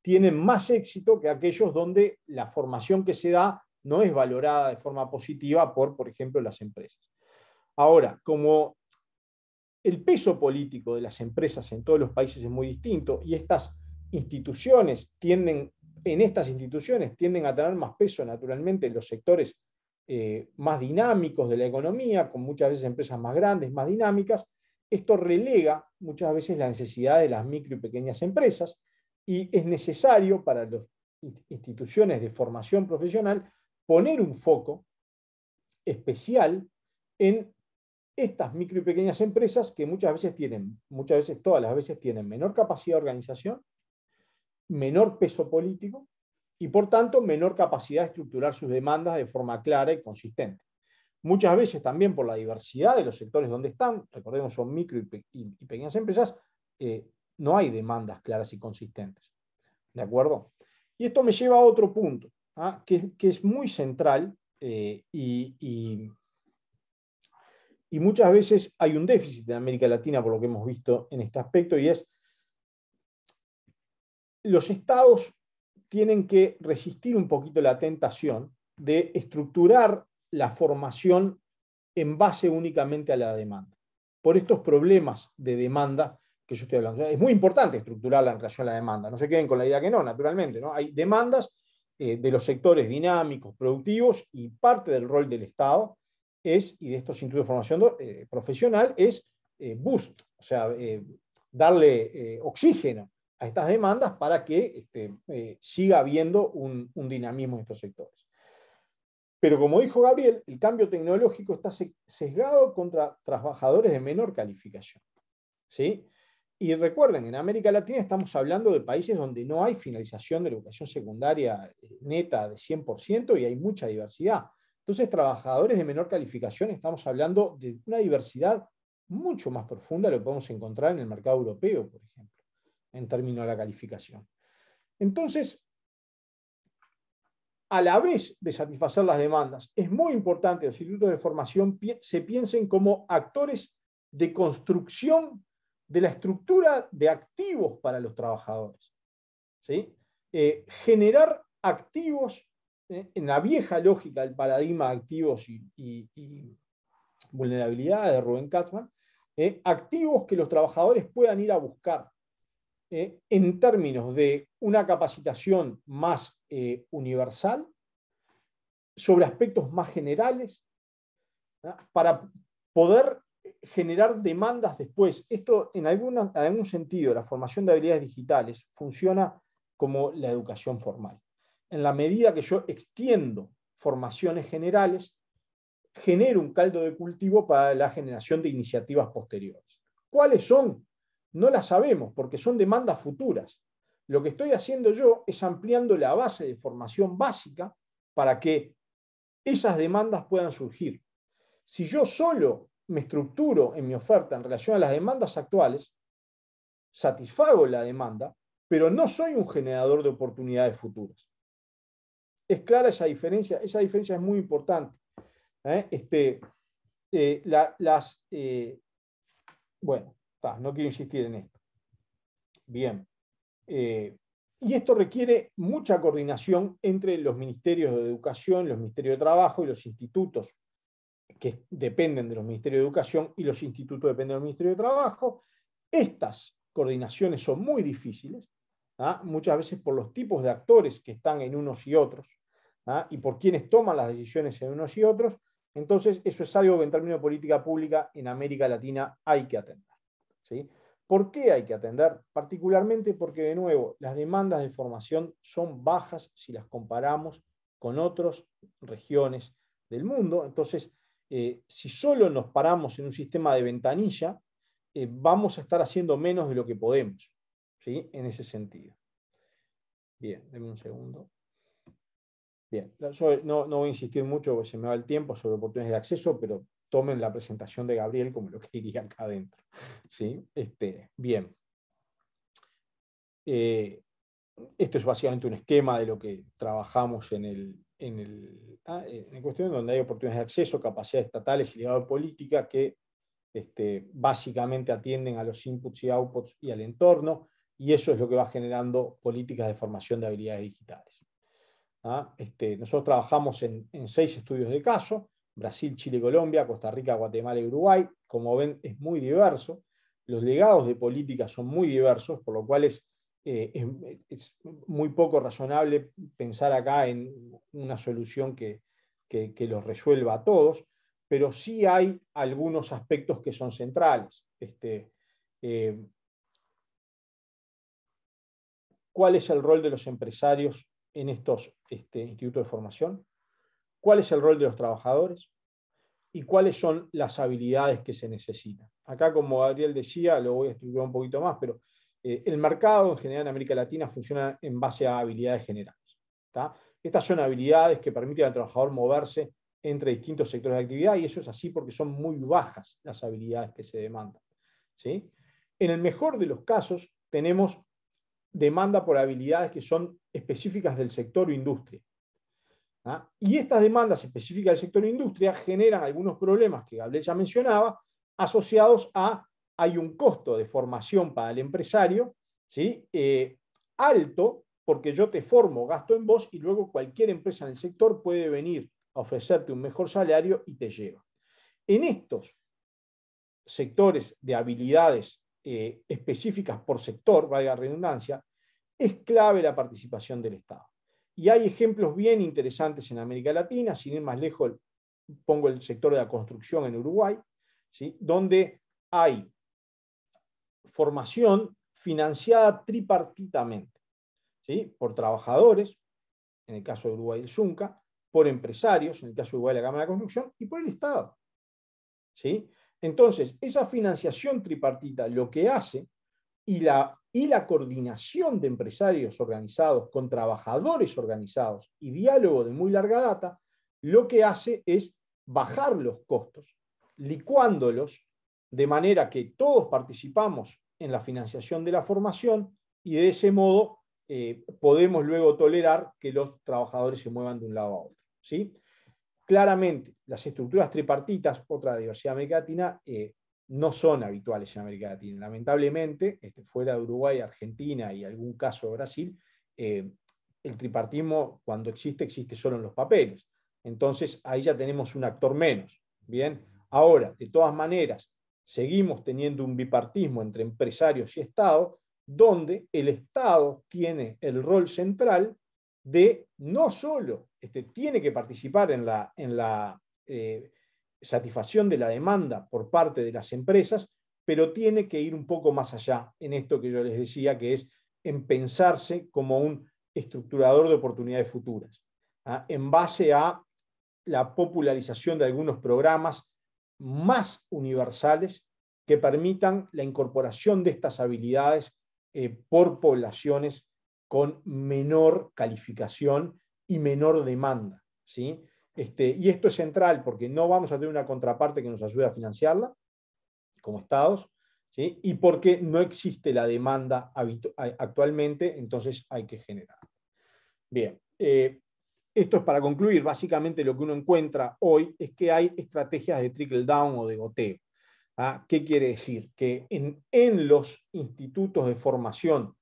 tienen más éxito que aquellos donde la formación que se da no es valorada de forma positiva por, por ejemplo, las empresas. Ahora, como el peso político de las empresas en todos los países es muy distinto y estas instituciones tienden, en estas instituciones tienden a tener más peso naturalmente en los sectores eh, más dinámicos de la economía, con muchas veces empresas más grandes, más dinámicas, esto relega muchas veces la necesidad de las micro y pequeñas empresas y es necesario para las instituciones de formación profesional poner un foco especial en estas micro y pequeñas empresas que muchas veces tienen, muchas veces, todas las veces tienen menor capacidad de organización, menor peso político y por tanto menor capacidad de estructurar sus demandas de forma clara y consistente. Muchas veces también por la diversidad de los sectores donde están, recordemos son micro y, pequeñas empresas, eh, no hay demandas claras y consistentes. ¿De acuerdo? Y esto me lleva a otro punto. ¿ah? que, es muy central eh, y, y, muchas veces hay un déficit en América Latina por lo que hemos visto en este aspecto y es los estados tienen que resistir un poquito la tentación de estructurar la formación en base únicamente a la demanda. Por estos problemas de demanda que yo estoy hablando. Es muy importante estructurarla en relación a la demanda. No se queden con la idea que no, naturalmente. ¿no? Hay demandas eh, de los sectores dinámicos, productivos, y parte del rol del Estado es, y de estos institutos de formación eh, profesional, es eh, boost, o sea, darle oxígeno a estas demandas para que este, siga habiendo un, un dinamismo en estos sectores. Pero como dijo Gabriel, el cambio tecnológico está sesgado contra trabajadores de menor calificación. ¿sí? Y recuerden, en América Latina estamos hablando de países donde no hay finalización de la educación secundaria eh, neta de 100% y hay mucha diversidad. Entonces, trabajadores de menor calificación, estamos hablando de una diversidad mucho más profunda, lo podemos encontrar en el mercado europeo, por ejemplo, en términos de la calificación. Entonces, a la vez de satisfacer las demandas, es muy importante que los institutos de formación se piensen como actores de construcción de la estructura de activos para los trabajadores. ¿sí? Eh, generar activos, ¿eh? en la vieja lógica del paradigma activos y, vulnerabilidad de Rubén Katzman, ¿eh? activos que los trabajadores puedan ir a buscar en términos de una capacitación más universal, sobre aspectos más generales, para poder generar demandas después. Esto, en, alguna, en algún sentido, la formación de habilidades digitales funciona como la educación formal. En la medida que yo extiendo formaciones generales, genero un caldo de cultivo para la generación de iniciativas posteriores. ¿Cuáles son? No las sabemos porque son demandas futuras. Lo que estoy haciendo yo es ampliando la base de formación básica para que esas demandas puedan surgir. Si yo solo me estructuro en mi oferta en relación a las demandas actuales, satisfago la demanda, pero no soy un generador de oportunidades futuras. Es clara esa diferencia, esa diferencia es muy importante. ¿eh? Este, eh, las, eh, bueno, no quiero insistir en esto. Bien. y esto requiere mucha coordinación entre los ministerios de educación, los ministerios de trabajo y los institutos que dependen de los Ministerios de Educación y los institutos dependen del Ministerio de Trabajo. Estas coordinaciones son muy difíciles, ¿ah? muchas veces por los tipos de actores que están en unos y otros ¿ah? y por quienes toman las decisiones en unos y otros. Entonces, eso es algo que en términos de política pública en América Latina hay que atender. ¿sí? ¿Por qué hay que atender? Particularmente porque, de nuevo, las demandas de formación son bajas si las comparamos con otras regiones del mundo. Entonces, eh, si solo nos paramos en un sistema de ventanilla, eh, vamos a estar haciendo menos de lo que podemos, ¿sí? en ese sentido. Bien, denme un segundo. Bien, no, voy a insistir mucho porque se me va el tiempo sobre oportunidades de acceso, pero tomen la presentación de Gabriel como lo que iría acá adentro. ¿sí? Este, bien. Eh, esto es básicamente un esquema de lo que trabajamos en el, en el ah, cuestión donde hay oportunidades de acceso, capacidades estatales y legado de política que este, básicamente atienden a los inputs y outputs y al entorno, y eso es lo que va generando políticas de formación de habilidades digitales. ¿ah? Este, nosotros trabajamos en, en, seis estudios de caso, Brasil, Chile, Colombia, Costa Rica, Guatemala y Uruguay. Como ven, es muy diverso. Los legados de política son muy diversos, por lo cual es eh, em, es muy poco razonable pensar acá en una solución que, que, los resuelva a todos, pero sí hay algunos aspectos que son centrales. Este, eh, ¿Cuál es el rol de los empresarios en estos este, institutos de formación? ¿Cuál es el rol de los trabajadores? ¿Y cuáles son las habilidades que se necesitan? Acá, como Gabriel decía, lo voy a estudiar un poquito más, pero eh, el mercado en general en América Latina funciona en base a habilidades generales. Estas son habilidades que permiten al trabajador moverse entre distintos sectores de actividad y eso es así porque son muy bajas las habilidades que se demandan. ¿sí? En el mejor de los casos tenemos demanda por habilidades que son específicas del sector o industria. Y estas demandas específicas del sector o industria generan algunos problemas que Gabriel ya mencionaba asociados a hay un costo de formación para el empresario, ¿sí? Eh, alto, porque yo te formo, gasto en vos y luego cualquier empresa en el sector puede venir a ofrecerte un mejor salario y te lleva. En estos sectores de habilidades eh, específicas por sector, valga redundancia, es clave la participación del Estado. Y hay ejemplos bien interesantes en América Latina, sin ir más lejos, pongo el sector de la construcción en Uruguay, ¿sí? donde hay formación financiada tripartitamente, ¿sí? por trabajadores, en el caso de Uruguay el Zunca, por empresarios, en el caso de Uruguay la Cámara de Construcción, y por el Estado. ¿sí? Entonces, esa financiación tripartita lo que hace, y la, y la coordinación de empresarios organizados con trabajadores organizados y diálogo de muy larga data, lo que hace es bajar los costos, licuándolos de manera que todos participamos en la financiación de la formación y de ese modo eh, podemos luego tolerar que los trabajadores se muevan de un lado a otro. ¿sí? Claramente, las estructuras tripartitas, otra diversidad de América Latina, eh, no son habituales en América Latina. Lamentablemente, este, fuera de Uruguay, Argentina y algún caso de Brasil, eh, el tripartismo cuando existe, existe solo en los papeles. Entonces, ahí ya tenemos un actor menos. Bien, ahora, de todas maneras, seguimos teniendo un bipartismo entre empresarios y Estado, donde el Estado tiene el rol central de no solo este, tiene que participar en la, eh, satisfacción de la demanda por parte de las empresas, pero tiene que ir un poco más allá en esto que yo les decía, que es en pensarse como un estructurador de oportunidades futuras, ¿ah? en base a la popularización de algunos programas más universales que permitan la incorporación de estas habilidades eh, por poblaciones con menor calificación y menor demanda. ¿sí? Este, y esto es central porque no vamos a tener una contraparte que nos ayude a financiarla como estados, y porque no existe la demanda actualmente, entonces hay que generar. Bien, eh, esto es para concluir, básicamente lo que uno encuentra hoy es que hay estrategias de trickle down o de goteo. ¿ah? ¿Qué quiere decir? Que en, en los institutos de formación,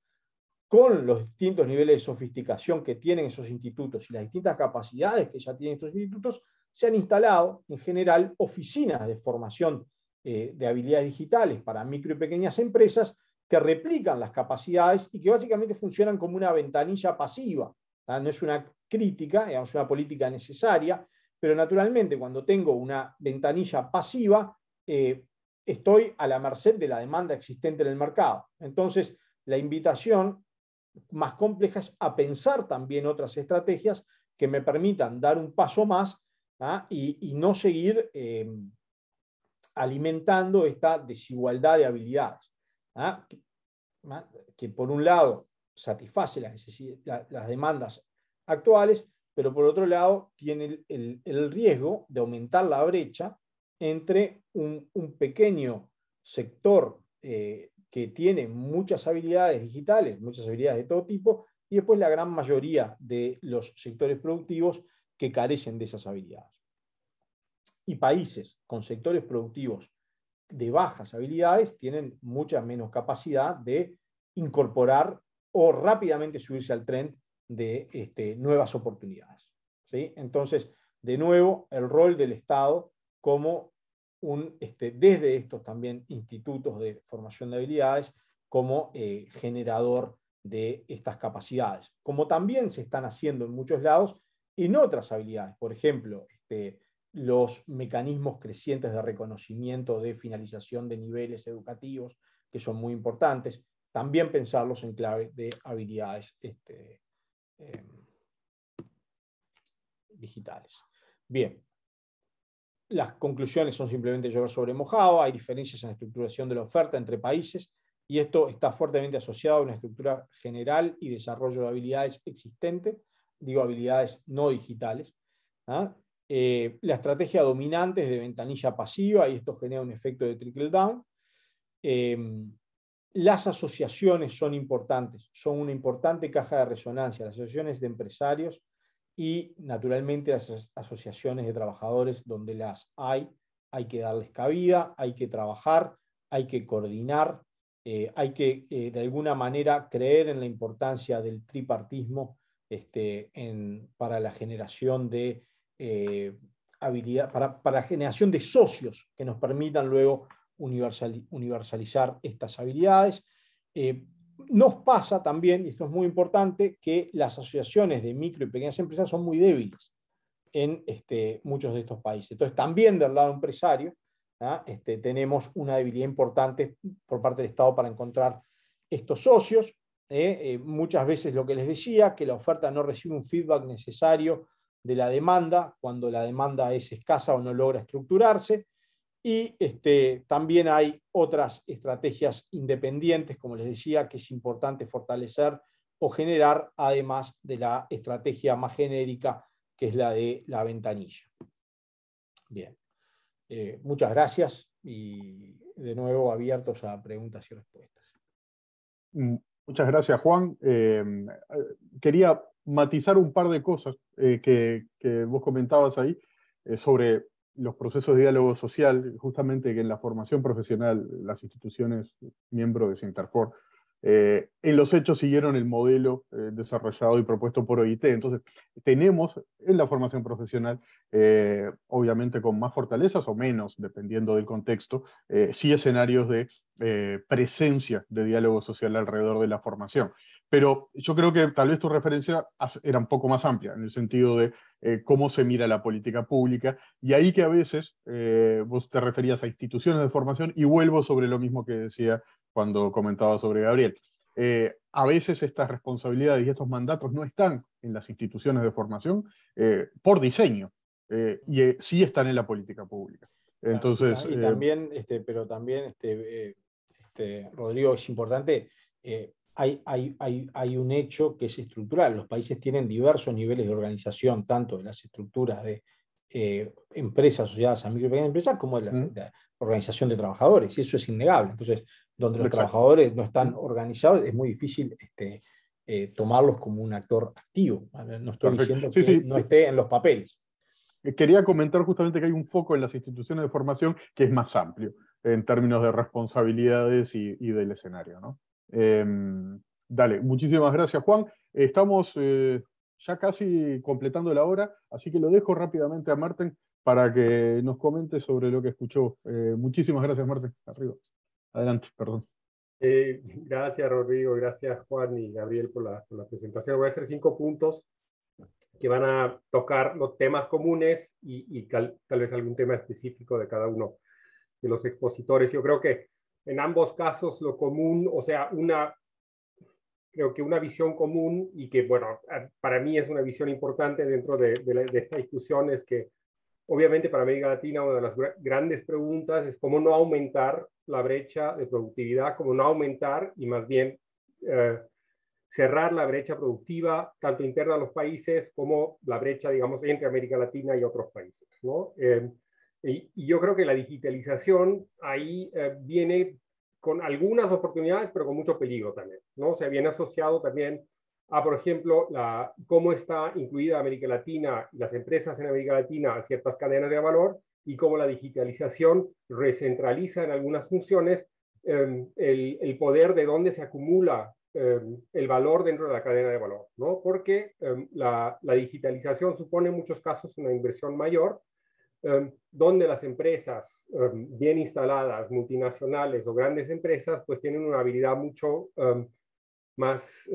con los distintos niveles de sofisticación que tienen esos institutos y las distintas capacidades que ya tienen estos institutos, se han instalado en general oficinas de formación eh, de habilidades digitales para micro y pequeñas empresas que replican las capacidades y que básicamente funcionan como una ventanilla pasiva. ¿ah? No es una crítica, digamos, una política necesaria, pero naturalmente cuando tengo una ventanilla pasiva, eh, estoy a la merced de la demanda existente en el mercado. Entonces, la invitación más compleja es a pensar también otras estrategias que me permitan dar un paso más ¿ah? y, no seguir em, alimentando esta desigualdad de habilidades, ¿ah? ¿ah? que, por un lado satisface las demandas actuales, pero por otro lado tiene el, riesgo de aumentar la brecha entre un, pequeño sector eh, que tiene muchas habilidades digitales, muchas habilidades de todo tipo, y después la gran mayoría de los sectores productivos que carecen de esas habilidades. Y países con sectores productivos de bajas habilidades tienen mucha menos capacidad de incorporar o rápidamente subirse al tren de este, nuevas oportunidades. ¿sí? Entonces, de nuevo, el rol del Estado como un, este, desde estos también institutos de formación de habilidades, como eh, generador de estas capacidades, como también se están haciendo en muchos lados en otras habilidades, por ejemplo, este, los mecanismos crecientes de reconocimiento de finalización de niveles educativos, que son muy importantes, también pensarlos en clave de habilidades Em, digitales. Bien, las conclusiones son simplemente llover sobre mojado, hay diferencias en la estructuración de la oferta entre países y esto está fuertemente asociado a una estructura general y desarrollo de habilidades existentes, digo habilidades no digitales. ¿ah? Eh, la estrategia dominante es de ventanilla pasiva y esto genera un efecto de trickle down. Em, las asociaciones son importantes, son una importante caja de resonancia, las asociaciones de empresarios y naturalmente las asociaciones de trabajadores, donde las hay, hay que darles cabida, hay que trabajar, hay que coordinar, eh, hay que eh, de alguna manera creer en la importancia del tripartismo este, en, para la generación de eh, habilidad, para, para la generación de socios que nos permitan luego universalizar estas habilidades. Eh, nos pasa también, y esto es muy importante, que las asociaciones de micro y pequeñas empresas son muy débiles en este, muchos de estos países. Entonces, también del lado empresario, ¿ah? este, tenemos una debilidad importante por parte del Estado para encontrar estos socios. ¿eh? Eh, muchas veces lo que les decía, que la oferta no recibe un feedback necesario de la demanda cuando la demanda es escasa o no logra estructurarse. Y este, también hay otras estrategias independientes, como les decía, que es importante fortalecer o generar, además de la estrategia más genérica, que es la de la ventanilla. Bien, eh, muchas gracias y de nuevo abiertos a preguntas y respuestas. Mm, muchas gracias, Juan. Eh, quería matizar un par de cosas eh, que, que, vos comentabas ahí sobre los procesos de diálogo social, justamente que en la formación profesional, las instituciones miembros de Sinterfor, eh, en los hechos siguieron el modelo eh, desarrollado y propuesto por OIT. Entonces, tenemos en la formación profesional, eh, obviamente con más fortalezas o menos, dependiendo del contexto, sí escenarios de presencia de diálogo social alrededor de la formación pero yo creo que tal vez tu referencia era un poco más amplia, en el sentido de eh, cómo se mira la política pública, y ahí que a veces eh, vos te referías a instituciones de formación, y vuelvo sobre lo mismo que decía cuando comentaba sobre Gabriel. Eh, a veces estas responsabilidades y estos mandatos no están en las instituciones de formación por diseño, y sí están en la política pública. Ah, Entonces, y también, este, pero también, este, este Rodrigo, es importante hay, un hecho que es estructural. Los países tienen diversos niveles de organización, tanto de las estructuras de eh, empresas asociadas a micro como de la, organización de trabajadores, y eso es innegable. Entonces, donde los trabajadores no están organizados, es muy difícil este, eh, tomarlos como un actor activo. No estoy diciendo que no esté en los papeles. Eh, quería comentar justamente que hay un foco en las instituciones de formación que es más amplio en términos de responsabilidades y, y del escenario, ¿no? Em, dale, muchísimas gracias Juan. Estamos eh, ya casi completando la hora, así que lo dejo rápidamente a Marten para que nos comente sobre lo que escuchó. Eh, muchísimas gracias Marten. Adelante, perdón. Eh, gracias Rodrigo, gracias Juan y Gabriel por la, presentación. Voy a hacer cinco puntos que van a tocar los temas comunes y, tal vez algún tema específico de cada uno de los expositores. Yo creo que en ambos casos lo común, o sea, una, creo que una visión común y que, bueno, para mí es una visión importante dentro de, esta discusión es que obviamente para América Latina una de las grandes preguntas es cómo no aumentar la brecha de productividad, cómo no aumentar y más bien eh, cerrar la brecha productiva, tanto interna a los países como la brecha, digamos, entre América Latina y otros países. ¿no? Eh, eh, y, yo creo que la digitalización ahí eh, viene con algunas oportunidades, pero con mucho peligro también, ¿no? O viene asociado también a, por ejemplo, cómo está incluida América Latina y las empresas en América Latina a ciertas cadenas de valor y cómo la digitalización recentraliza en algunas funciones em, el, poder de dónde se acumula em, el valor dentro de la cadena de valor, ¿no? Porque em, la, digitalización supone en muchos casos una inversión mayor, Em, donde las empresas em, bien instaladas, multinacionales o grandes empresas, pues tienen una habilidad mucho em, más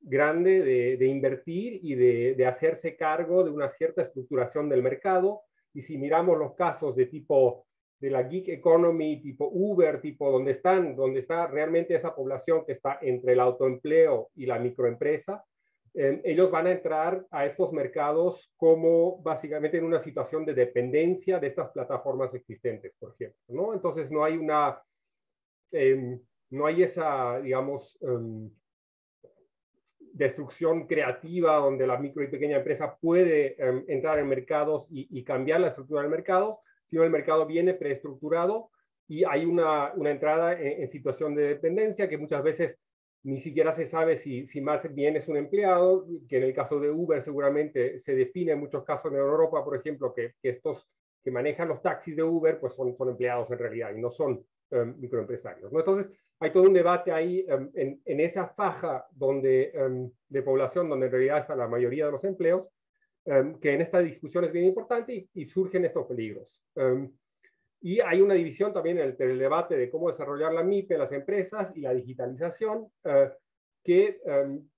grande de, invertir y de, de hacerse cargo de una cierta estructuración del mercado. Y si miramos los casos de tipo de la geek economy, tipo Uber, tipo donde están, donde está realmente esa población que está entre el autoempleo y la microempresa, Em, ellos van a entrar a estos mercados como básicamente en una situación de dependencia de estas plataformas existentes, por ejemplo, ¿no? Entonces no hay una, em, no hay esa, digamos, em, destrucción creativa donde la micro y pequeña empresa puede entrar en mercados y, cambiar la estructura del mercado, sino el mercado viene preestructurado y hay una, entrada en situación de dependencia que muchas veces ni siquiera se sabe si, si más bien es un empleado, que en el caso de Uber seguramente se define en muchos casos en Europa, por ejemplo, que, estos que manejan los taxis de Uber pues son, son empleados en realidad y no son em, microempresarios. Entonces, hay todo un debate ahí em, en, esa faja donde, em, de población donde en realidad está la mayoría de los empleos, que en esta discusión es bien importante y surgen estos peligros. Y hay una división también en el debate de cómo desarrollar la MIPE, las empresas y la digitalización, eh, que em,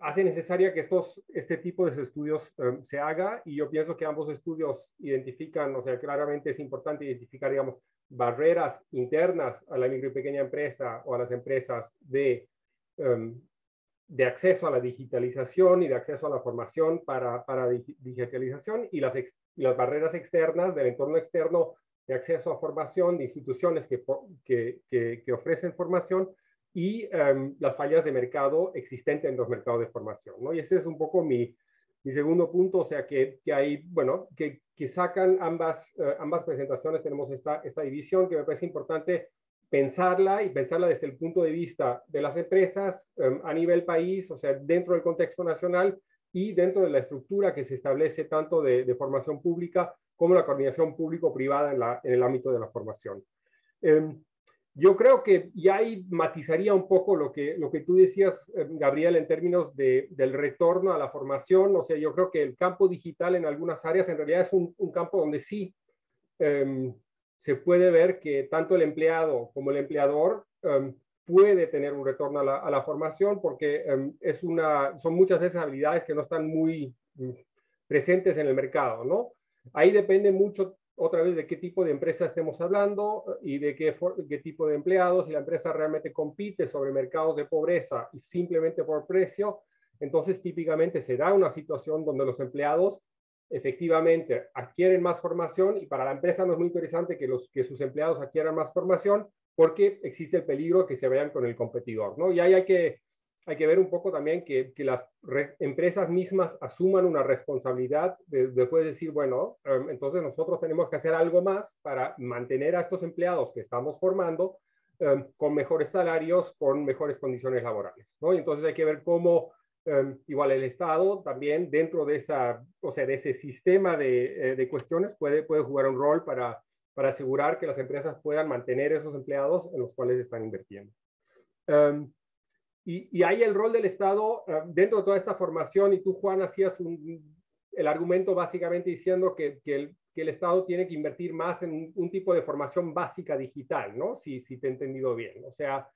hace necesaria que este tipo de estudios em, se haga. Y yo pienso que ambos estudios identifican, o sea, claramente es importante identificar, digamos, barreras internas a la micro y pequeña empresa o a las empresas de, em, acceso a la digitalización y de acceso a la formación para, digitalización y las barreras externas del entorno externo de acceso a formación, de instituciones que, que, que, ofrecen formación y em, las fallas de mercado existentes en los mercados de formación. ¿no? Y ese es un poco mi, mi segundo punto, o sea, que, que hay, bueno, que, que sacan ambas, eh, ambas presentaciones, tenemos esta, esta división que me parece importante pensarla y pensarla desde el punto de vista de las empresas em, a nivel país, o sea, dentro del contexto nacional y dentro de la estructura que se establece tanto de, de formación pública como la coordinación público-privada en, el ámbito de la formación. Em, yo creo que, y ahí matizaría un poco lo que, lo que tú decías, em, Gabriel, en términos de, del retorno a la formación, o sea, yo creo que el campo digital en algunas áreas en realidad es un, campo donde sí em, se puede ver que tanto el empleado como el empleador puede tener un retorno a la, formación porque es una, son muchas de esas habilidades que no están muy mm, presentes en el mercado, ¿no? Ahí depende mucho otra vez de qué tipo de empresa estemos hablando eh, y de qué, tipo de empleados. Si la empresa realmente compite sobre mercados de pobreza y simplemente por precio, entonces típicamente se da una situación donde los empleados efectivamente adquieren más formación y para la empresa no es muy interesante que, sus empleados adquieran más formación porque existe el peligro que se vean con el competidor, ¿no? Y ahí hay que hay que ver un poco también que, que las empresas mismas asuman una responsabilidad después de decir, bueno, em, entonces nosotros tenemos que hacer algo más para mantener a estos empleados que estamos formando em, con mejores salarios, con mejores condiciones laborales, ¿no? Y entonces hay que ver cómo em, igual el Estado también dentro de, esa, o sea, de ese sistema de, eh, de cuestiones puede, puede jugar un rol para, para asegurar que las empresas puedan mantener esos empleados en los cuales están invirtiendo. Y, ahí el rol del Estado eh, dentro de toda esta formación, y tú, Juan, hacías el argumento básicamente diciendo que, el, Estado tiene que invertir más en un, tipo de formación básica digital, ¿no? Si, si, te he entendido bien. O sea,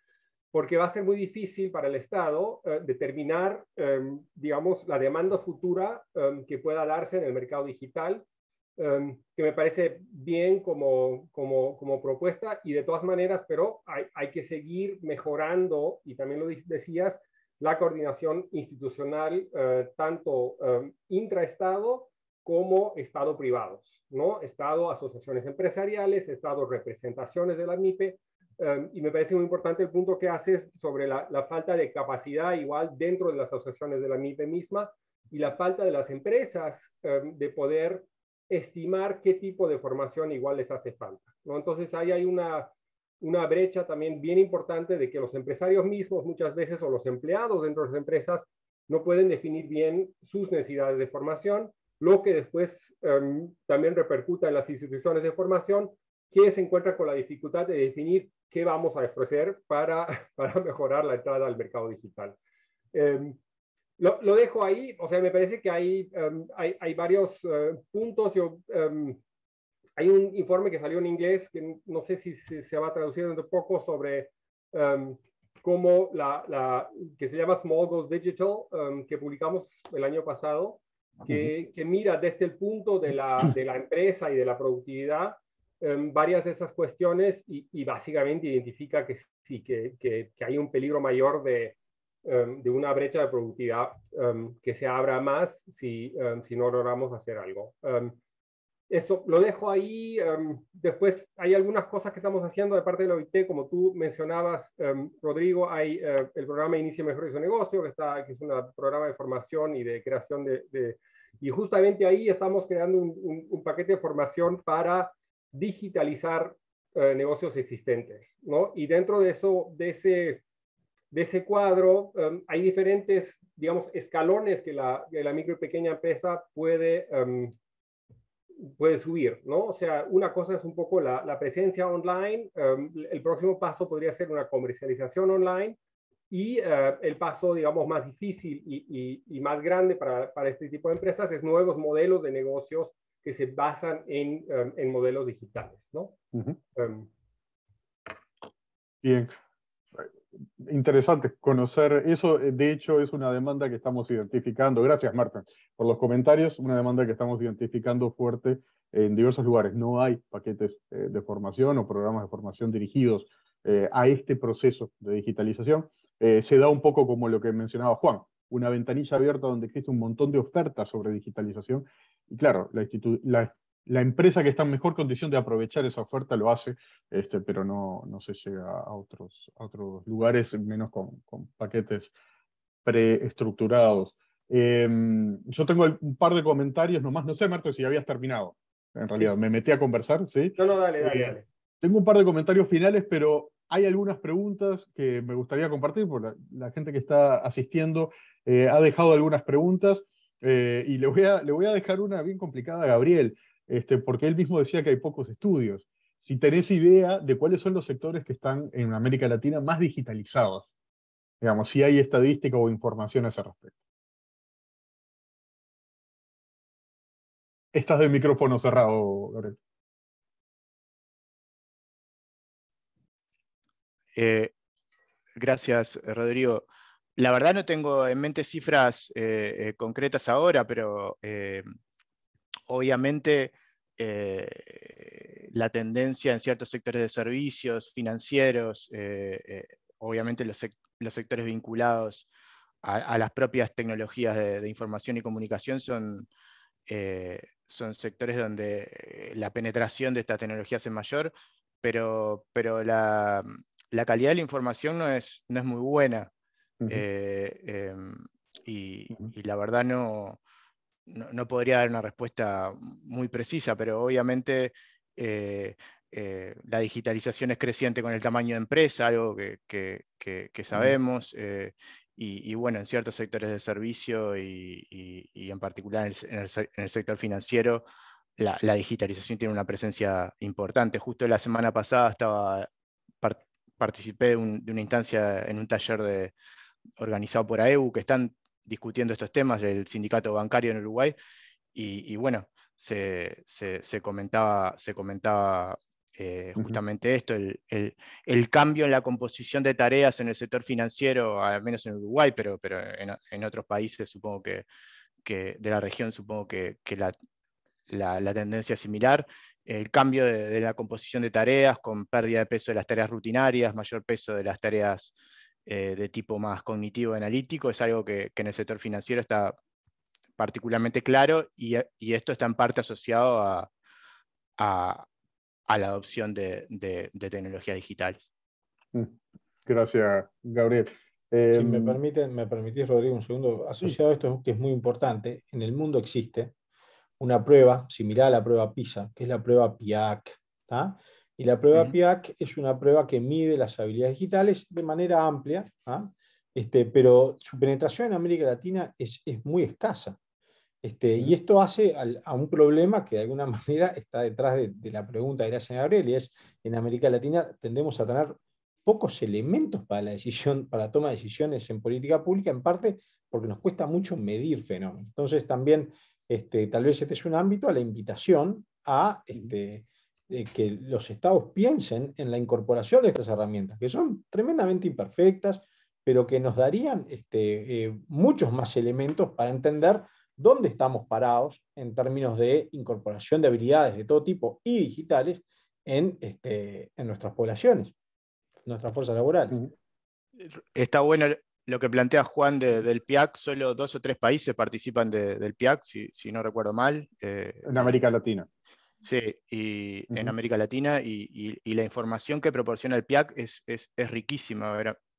porque va a ser muy difícil para el Estado eh, determinar, em, digamos, la demanda futura em, que pueda darse en el mercado digital Em, que me parece bien como, como, propuesta y de todas maneras, pero hay, hay que seguir mejorando, y también lo decías, la coordinación institucional eh, tanto em, intraestado como estado privados, ¿no? Estado, asociaciones empresariales, estado, representaciones de la MIPE. Em, y me parece muy importante el punto que haces sobre la, la, falta de capacidad igual dentro de las asociaciones de la MIPE misma y la falta de las empresas de poder estimar qué tipo de formación igual les hace falta. ¿no? Entonces ahí hay una, una brecha también bien importante de que los empresarios mismos muchas veces o los empleados dentro de las empresas no pueden definir bien sus necesidades de formación, lo que después em, también repercuta en las instituciones de formación que se encuentran con la dificultad de definir qué vamos a ofrecer para, para mejorar la entrada al mercado digital. Eh, lo, lo, dejo ahí, o sea, me parece que em, hay, hay, varios eh, puntos. Em, hay un informe que salió en inglés, que no sé si, se va a traducir dentro poco, sobre em, cómo la, que se llama Small Goals Digital, que publicamos el año pasado, que, mira desde el punto de la, de la empresa y de la productividad varias de esas cuestiones y, básicamente identifica que sí, que hay un peligro mayor de, Em, de una brecha de productividad em, que se abra más si, em, si no logramos hacer algo. eso lo dejo ahí. después hay algunas cosas que estamos haciendo de parte de la OIT, como tú mencionabas, Rodrigo, hay eh, el programa Inicia Mejor su Negocio, que, está, que es un programa de formación y de creación de, y justamente ahí estamos creando un, un, paquete de formación para digitalizar eh, negocios existentes, ¿no? Y dentro de eso, de ese de ese cuadro, em, hay diferentes, digamos, escalones que la, micro y pequeña empresa puede, em, puede subir, ¿no? O sea, una cosa es un poco la, presencia online, em, el próximo paso podría ser una comercialización online y eh, el paso, digamos, más difícil y, más grande para, este tipo de empresas es nuevos modelos de negocios que se basan en, modelos digitales, ¿no? Bien, interesante conocer eso. Eh, de hecho, es una demanda que estamos identificando. Gracias, Marta, por los comentarios. Una demanda que estamos identificando fuerte en diversos lugares. No hay paquetes eh, de formación o programas de formación dirigidos eh, a este proceso de digitalización. se da un poco como lo que mencionaba Juan, una ventanilla abierta donde existe un montón de ofertas sobre digitalización. Y claro, la, la la empresa que está en mejor condición de aprovechar esa oferta lo hace, este, pero no, no se llega a otros, otros lugares, menos con, paquetes preestructurados. Em, yo tengo un par de comentarios nomás, no sé, Marta, si habías terminado. En realidad, me metí a conversar, ¿sí? No, no, dale, eh, dale, Tengo un par de comentarios finales, pero hay algunas preguntas que me gustaría compartir, porque la, gente que está asistiendo eh, ha dejado algunas preguntas, eh, y le voy, a, le voy a dejar una bien complicada a Gabriel. Este, porque él mismo decía que hay pocos estudios. Si tenés idea de cuáles son los sectores que están en América Latina más digitalizados, digamos, si hay estadística o información a ese respecto. Estás de micrófono cerrado, Gabriel. Eh, gracias, Rodrigo. La verdad no tengo en mente cifras eh, eh, concretas ahora, pero Obviamente, eh, la tendencia en ciertos sectores de servicios financieros, eh, eh, obviamente los, sectores vinculados a, las propias tecnologías de, información y comunicación son, son sectores donde la penetración de estas tecnologías es mayor, pero, pero la, calidad de la información no es, no es muy buena. Em, y, la verdad no, no, podría dar una respuesta muy precisa, pero obviamente eh, eh, la digitalización es creciente con el tamaño de empresa, algo que, sabemos, eh, y, bueno, en ciertos sectores de servicio y, en particular en el, sector financiero, la, digitalización tiene una presencia importante. Justo la semana pasada estaba participé de, una instancia en un taller de, organizado por AEU, que están discutiendo estos temas, del sindicato bancario en Uruguay, y, bueno, se, se, comentaba, se comentaba eh, justamente esto, el, el, cambio en la composición de tareas en el sector financiero, al menos en Uruguay, pero, pero en, otros países supongo que, que, de la región supongo que, que la, la, tendencia es similar, el cambio de, de, la composición de tareas con pérdida de peso de las tareas rutinarias, mayor peso de las tareas eh, de tipo más cognitivo analítico, es algo que, en el sector financiero está particularmente claro y, eh, esto está en parte asociado a, la adopción de, tecnologías digitales. Mm. Gracias, Gabriel. si me, em, permiten, me permitís, Rodrigo, un segundo. Asociado a esto, que es muy importante, en el mundo existe una prueba similar a la prueba PISA, que es la prueba PIAC, y la prueba PIAC es una prueba que mide las habilidades digitales de manera amplia, ¿ah? este, pero su penetración en América Latina es, es muy escasa. Este, y esto hace a un problema que de alguna manera está detrás de, la pregunta de la señora Gabriel, y es, en América Latina tendemos a tener pocos elementos para la decisión, para toma de decisiones en política pública, en parte porque nos cuesta mucho medir fenómenos. Entonces también, este, tal vez este es un ámbito a la invitación a este, eh, que los estados piensen en la incorporación de estas herramientas, que son tremendamente imperfectas, pero que nos darían este, eh, muchos más elementos para entender dónde estamos parados en términos de incorporación de habilidades de todo tipo y digitales en, este, nuestras poblaciones, nuestras fuerzas laborales. Está bueno lo que plantea Juan del PIAC, solo dos o tres países participan del PIAC, si, no recuerdo mal. Eh, en América Latina. Sí, y en América Latina y, la información que proporciona el PIAC es, es, riquísima,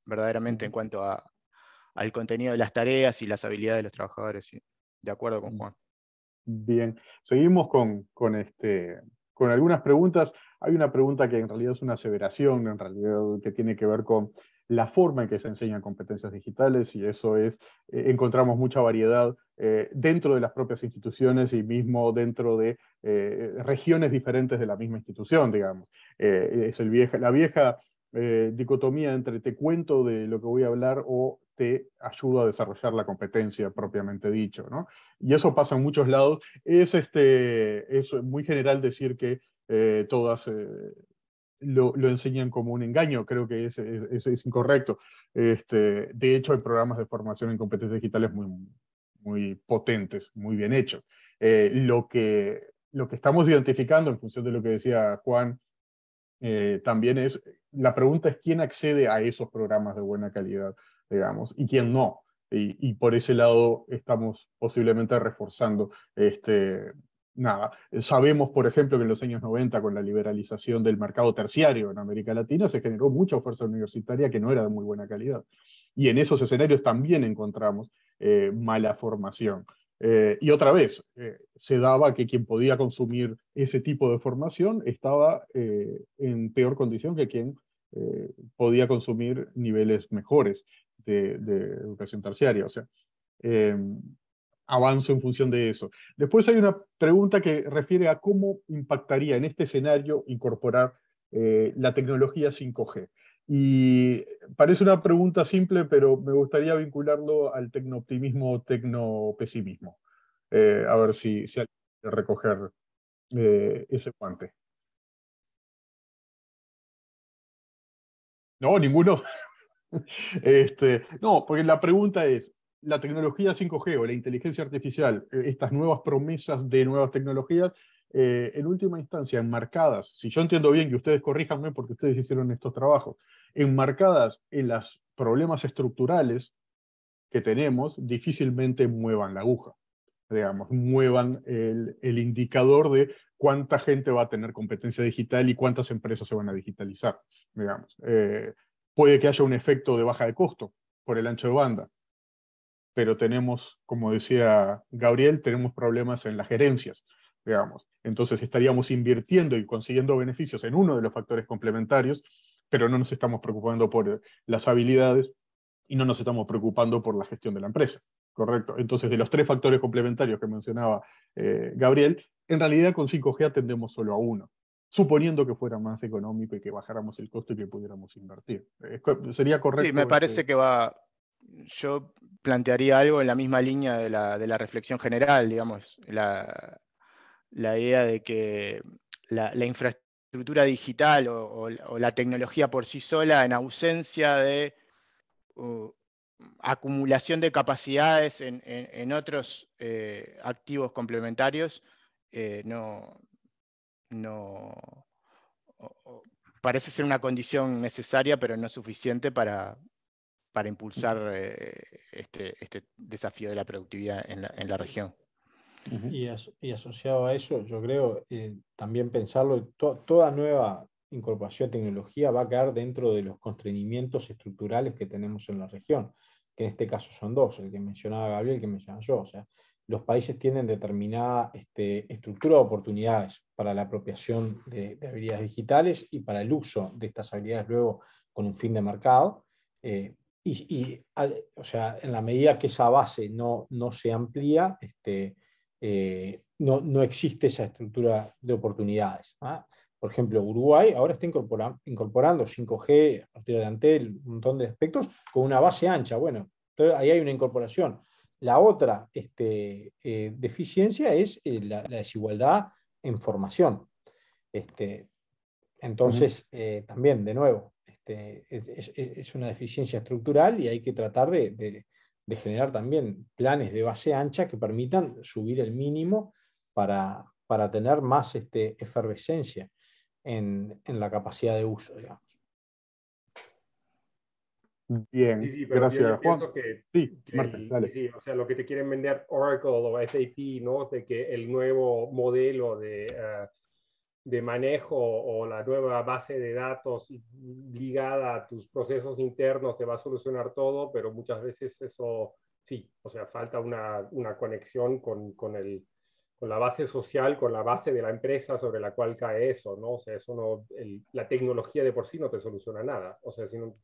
verdaderamente, en cuanto al contenido de las tareas y las habilidades de los trabajadores. Sí. De acuerdo con mm. Juan. Bien, seguimos con, este, con algunas preguntas. Hay una pregunta que en realidad es una aseveración, en realidad que tiene que ver con la forma en que se enseñan competencias digitales y eso es, eh, encontramos mucha variedad eh, dentro de las propias instituciones y mismo dentro de eh, regiones diferentes de la misma institución, digamos. es el vieja, la vieja dicotomía entre te cuento de lo que voy a hablar o te ayudo a desarrollar la competencia propiamente dicho, ¿no? Y eso pasa en muchos lados. Es, este, es muy general decir que todas lo, enseñan como un engaño, creo que es, es, incorrecto. Este, de hecho, hay programas de formación en competencias digitales muy, potentes, muy bien hechos. Eh, lo, que, lo que estamos identificando en función de lo que decía Juan eh, también es, la pregunta es quién accede a esos programas de buena calidad, digamos, y quién no. Y, y por ese lado estamos posiblemente reforzando este, nada, eh, sabemos, por ejemplo, que en los años 90, con la liberalización del mercado terciario en América Latina, se generó mucha oferta universitaria que no era de muy buena calidad. Y en esos escenarios también encontramos eh, mala formación. Eh, y otra vez, se daba que quien podía consumir ese tipo de formación estaba en peor condición que quien podía consumir niveles mejores de, de, educación terciaria. O sea, em, avanzo en función de eso. Después hay una pregunta que refiere a cómo impactaría en este escenario incorporar eh, la tecnología 5G. Y parece una pregunta simple, pero me gustaría vincularlo al tecnooptimismo o tecnopesimismo. Eh, a ver si, alguien quiere recoger eh, ese guante. No, ninguno. Este, no, porque la pregunta es, la tecnología 5G o la inteligencia artificial, eh, estas nuevas promesas de nuevas tecnologías, eh, en última instancia, enmarcadas, si yo entiendo bien y ustedes corríjanme porque ustedes hicieron estos trabajos, enmarcadas en los problemas estructurales que tenemos, difícilmente muevan la aguja, digamos, muevan el, indicador de cuánta gente va a tener competencia digital y cuántas empresas se van a digitalizar, digamos. Eh, puede que haya un efecto de baja de costo por el ancho de banda, pero tenemos, como decía Gabriel, tenemos problemas en las gerencias, digamos. Entonces estaríamos invirtiendo y consiguiendo beneficios en uno de los factores complementarios, pero no nos estamos preocupando por eh, las habilidades y no nos estamos preocupando por la gestión de la empresa. Correcto. Entonces, de los tres factores complementarios que mencionaba eh, Gabriel, en realidad con 5G atendemos solo a uno, suponiendo que fuera más económico y que bajáramos el costo y que pudiéramos invertir. Eh, sería correcto. Sí, me parece este que va, yo plantearía algo en la misma línea de la, reflexión general, digamos, la, idea de que la, infraestructura digital o, la tecnología por sí sola, en ausencia de uh, acumulación de capacidades en, otros eh, activos complementarios, eh, no, no parece ser una condición necesaria, pero no suficiente para, para impulsar eh, este, este, desafío de la productividad en la, región. Y, asociado a eso, yo creo eh, también pensarlo, toda nueva incorporación de tecnología va a quedar dentro de los constreñimientos estructurales que tenemos en la región, que en este caso son dos, el que mencionaba Gabriel, y el que mencionaba yo. O sea, los países tienen determinada este, estructura de oportunidades para la apropiación de, habilidades digitales y para el uso de estas habilidades luego con un fin de mercado. Eh, y, o sea, en la medida que esa base no, no se amplía, este, eh, no, existe esa estructura de oportunidades. ¿ah? Por ejemplo, Uruguay ahora está incorporando 5G a partir de Antel, un montón de aspectos, con una base ancha. Bueno, ahí hay una incorporación. La otra este, eh, deficiencia es eh, la, desigualdad en formación. Este, entonces, también, de nuevo, este, es, una deficiencia estructural y hay que tratar de, generar también planes de base ancha que permitan subir el mínimo para, tener más este, efervescencia en, la capacidad de uso, Bien, gracias, Juan. sí, o sea, lo que te quieren vender Oracle o SAP, ¿no? De que el nuevo modelo de eh, de manejo o la nueva base de datos ligada a tus procesos internos te va a solucionar todo, pero muchas veces eso sí, o sea, falta una, una conexión con, con, el, con, la base social, con la base de la empresa sobre la cual cae eso, ¿no? O sea, eso no, la tecnología de por sí no te soluciona nada, o sea, si no, o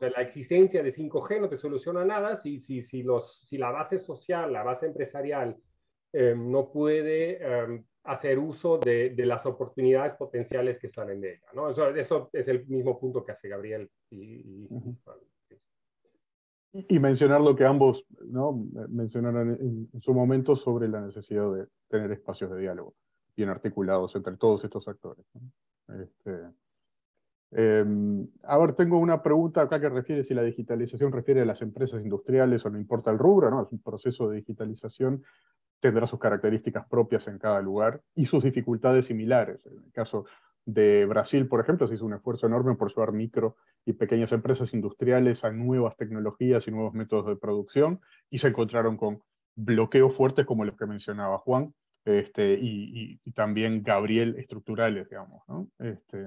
sea, la existencia de 5G no te soluciona nada si, si, si, los, si la base social, la base empresarial, em, no puede em, hacer uso de, las oportunidades potenciales que salen de ella. Eso, es el mismo punto que hace Gabriel. Y, mencionar lo que ambos ¿no? mencionaron en, su momento sobre la necesidad de tener espacios de diálogo bien articulados entre todos estos actores. Este, em, a ver, tengo una pregunta acá que refiere si la digitalización refiere a las empresas industriales o no importa el rubro, ¿no? es un proceso de digitalización tendrá sus características propias en cada lugar y sus dificultades similares. En el caso de Brasil, por ejemplo, se hizo un esfuerzo enorme por llevar micro y pequeñas empresas industriales a nuevas tecnologías y nuevos métodos de producción y se encontraron con bloqueos fuertes como los que mencionaba Juan este, y, también Gabriel estructurales, digamos. Este,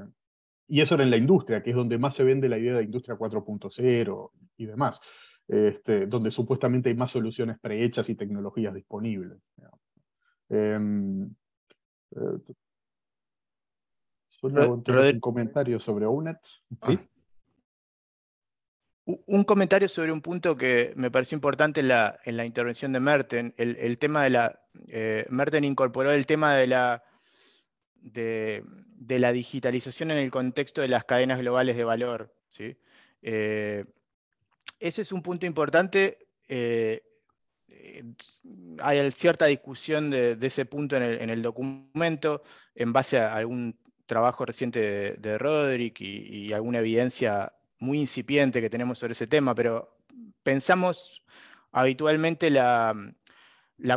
y eso era en la industria, que es donde más se vende la idea de industria 4.0 y demás. Este, donde supuestamente hay más soluciones prehechas y tecnologías disponibles. Em, eh, un comentario sobre Unet. Ah. Un comentario sobre un punto que me pareció importante en la, en la intervención de Merten. El, tema de la. Eh, Merten incorporó el tema de la, de, la digitalización en el contexto de las cadenas globales de valor. ¿sí? Eh, ese es un punto importante. Eh, eh, hay cierta discusión de, ese punto en el, documento en base a algún trabajo reciente de, Roderick y, alguna evidencia muy incipiente que tenemos sobre ese tema, pero pensamos habitualmente la,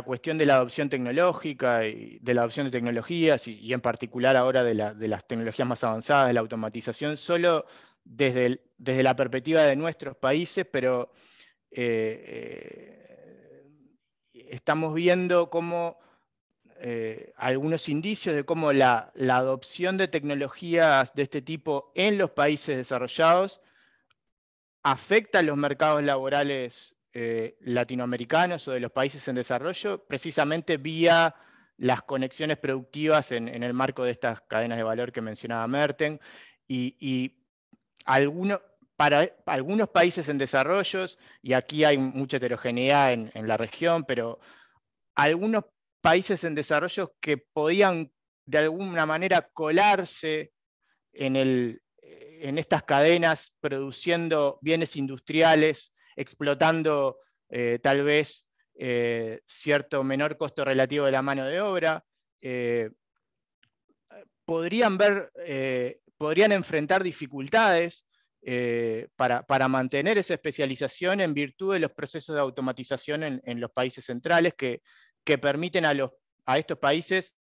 cuestión de la adopción tecnológica, y de la adopción de tecnologías y, en particular ahora de, de las tecnologías más avanzadas, de la automatización, solo desde, la perspectiva de nuestros países, pero eh, eh, estamos viendo cómo eh, algunos indicios de cómo la, adopción de tecnologías de este tipo en los países desarrollados afecta a los mercados laborales latinoamericanos o de los países en desarrollo, precisamente vía las conexiones productivas en, el marco de estas cadenas de valor que mencionaba Merten, y para, algunos países en desarrollos, y aquí hay mucha heterogeneidad en, la región, pero algunos países en desarrollo que podían de alguna manera colarse en, eh, en estas cadenas produciendo bienes industriales, explotando eh, tal vez eh, cierto menor costo relativo de la mano de obra. podrían ver podrían enfrentar dificultades eh, para, mantener esa especialización en virtud de los procesos de automatización en, los países centrales que, que permiten a, los, a estos países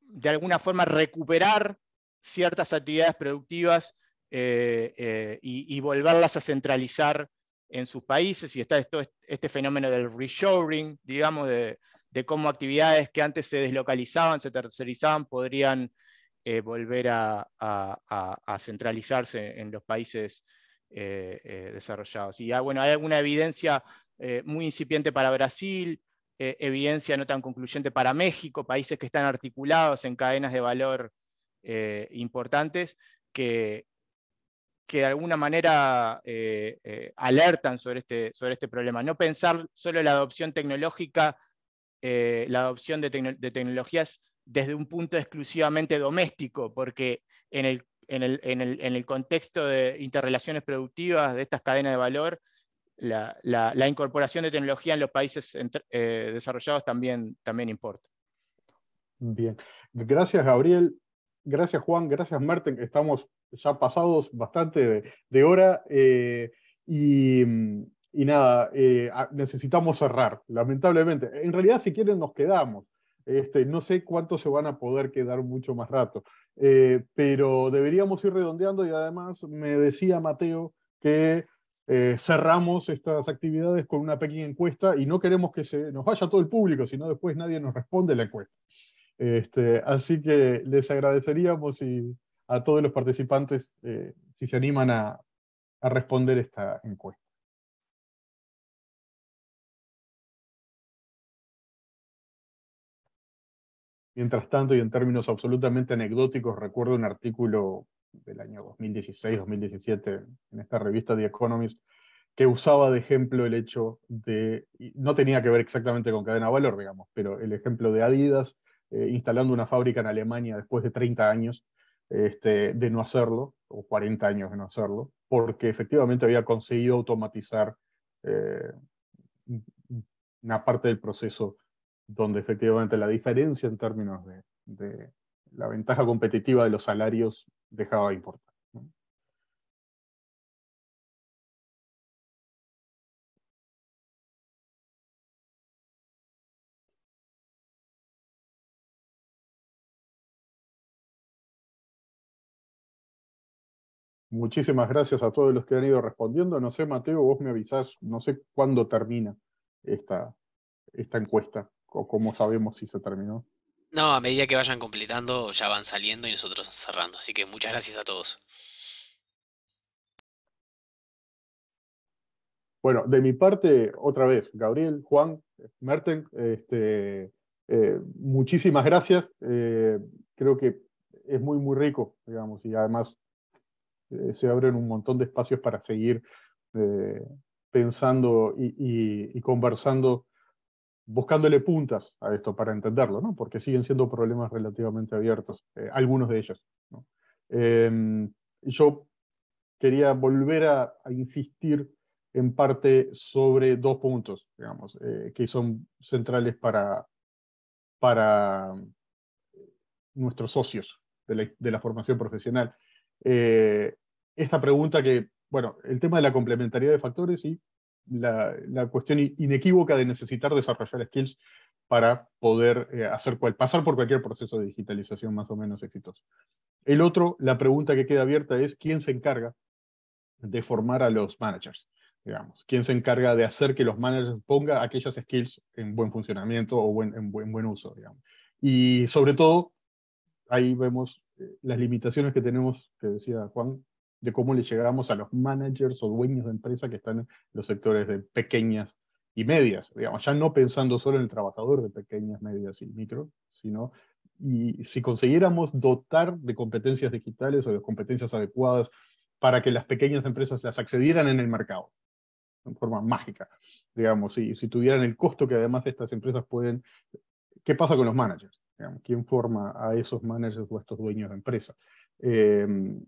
de alguna forma recuperar ciertas actividades productivas eh, eh, y, volverlas a centralizar en sus países, y está esto, este fenómeno del reshoring, digamos, de, de, cómo actividades que antes se deslocalizaban, se tercerizaban, podrían eh, volver a, centralizarse en los países eh, eh, desarrollados. Y ah, bueno, hay alguna evidencia muy incipiente para Brasil, evidencia no tan concluyente para México, países que están articulados en cadenas de valor importantes que, que de alguna manera alertan sobre este, sobre este problema. No pensar solo en la adopción tecnológica, la adopción de, tecnologías desde un punto exclusivamente doméstico, porque en el, en el, contexto de interrelaciones productivas de estas cadenas de valor, la, incorporación de tecnología en los países eh, desarrollados también, también importa. Bien, gracias Gabriel, gracias Juan, gracias Merten, estamos ya pasados bastante de, hora eh, y, nada, eh, necesitamos cerrar, lamentablemente. En realidad si quieren nos quedamos, este, no sé cuánto se van a poder quedar mucho más rato, eh, pero deberíamos ir redondeando y además me decía Mateo que eh, cerramos estas actividades con una pequeña encuesta y no queremos que se nos vaya todo el público, sino después nadie nos responde la encuesta. Este, así que les agradeceríamos a todos los participantes eh, si se animan a responder esta encuesta. Mientras tanto, y en términos absolutamente anecdóticos, recuerdo un artículo del año 2016-2017 en esta revista The Economist que usaba de ejemplo el hecho de, no tenía que ver exactamente con cadena de valor, digamos, pero el ejemplo de Adidas eh, instalando una fábrica en Alemania después de 30 años este, de no hacerlo, o 40 años de no hacerlo, porque efectivamente había conseguido automatizar eh, una parte del proceso donde efectivamente la diferencia en términos de, la ventaja competitiva de los salarios dejaba de importar. Muchísimas gracias a todos los que han ido respondiendo. No sé, Mateo, vos me avisás, no sé cuándo termina esta, esta encuesta. ¿O cómo sabemos si se terminó? No, a medida que vayan completando, ya van saliendo y nosotros cerrando. Así que muchas gracias a todos. Bueno, de mi parte, otra vez, Gabriel, Juan, Merten, este, eh, muchísimas gracias. Eh, creo que es muy, muy rico, digamos, y además eh, se abren un montón de espacios para seguir pensando y conversando buscándole puntas a esto para entenderlo, ¿no? porque siguen siendo problemas relativamente abiertos, eh, algunos de ellos. Em, yo quería volver a, insistir en parte sobre dos puntos, digamos, eh, que son centrales para, eh, nuestros socios de la, formación profesional. esta pregunta que, bueno, el tema de la complementariedad de factores y la, cuestión inequívoca de necesitar desarrollar skills para poder eh, hacer pasar por cualquier proceso de digitalización más o menos exitoso. El otro, la pregunta que queda abierta es quién se encarga de formar a los managers, digamos, quién se encarga de hacer que los managers pongan aquellas skills en buen funcionamiento o en, buen, buen uso, digamos. Y sobre todo, ahí vemos eh, las limitaciones que tenemos, que decía Juan, de cómo le llegamos a los managers o dueños de empresa que están en los sectores de pequeñas y medias, digamos, ya no pensando solo en el trabajador de pequeñas, medias y micro, sino y si consiguiéramos dotar de competencias digitales o de competencias adecuadas para que las pequeñas empresas las accedieran en el mercado, en forma mágica, digamos, y si tuvieran el costo que además estas empresas pueden, ¿qué pasa con los managers? Digamos, ¿Quién forma a esos managers o a estos dueños de empresa? Eh,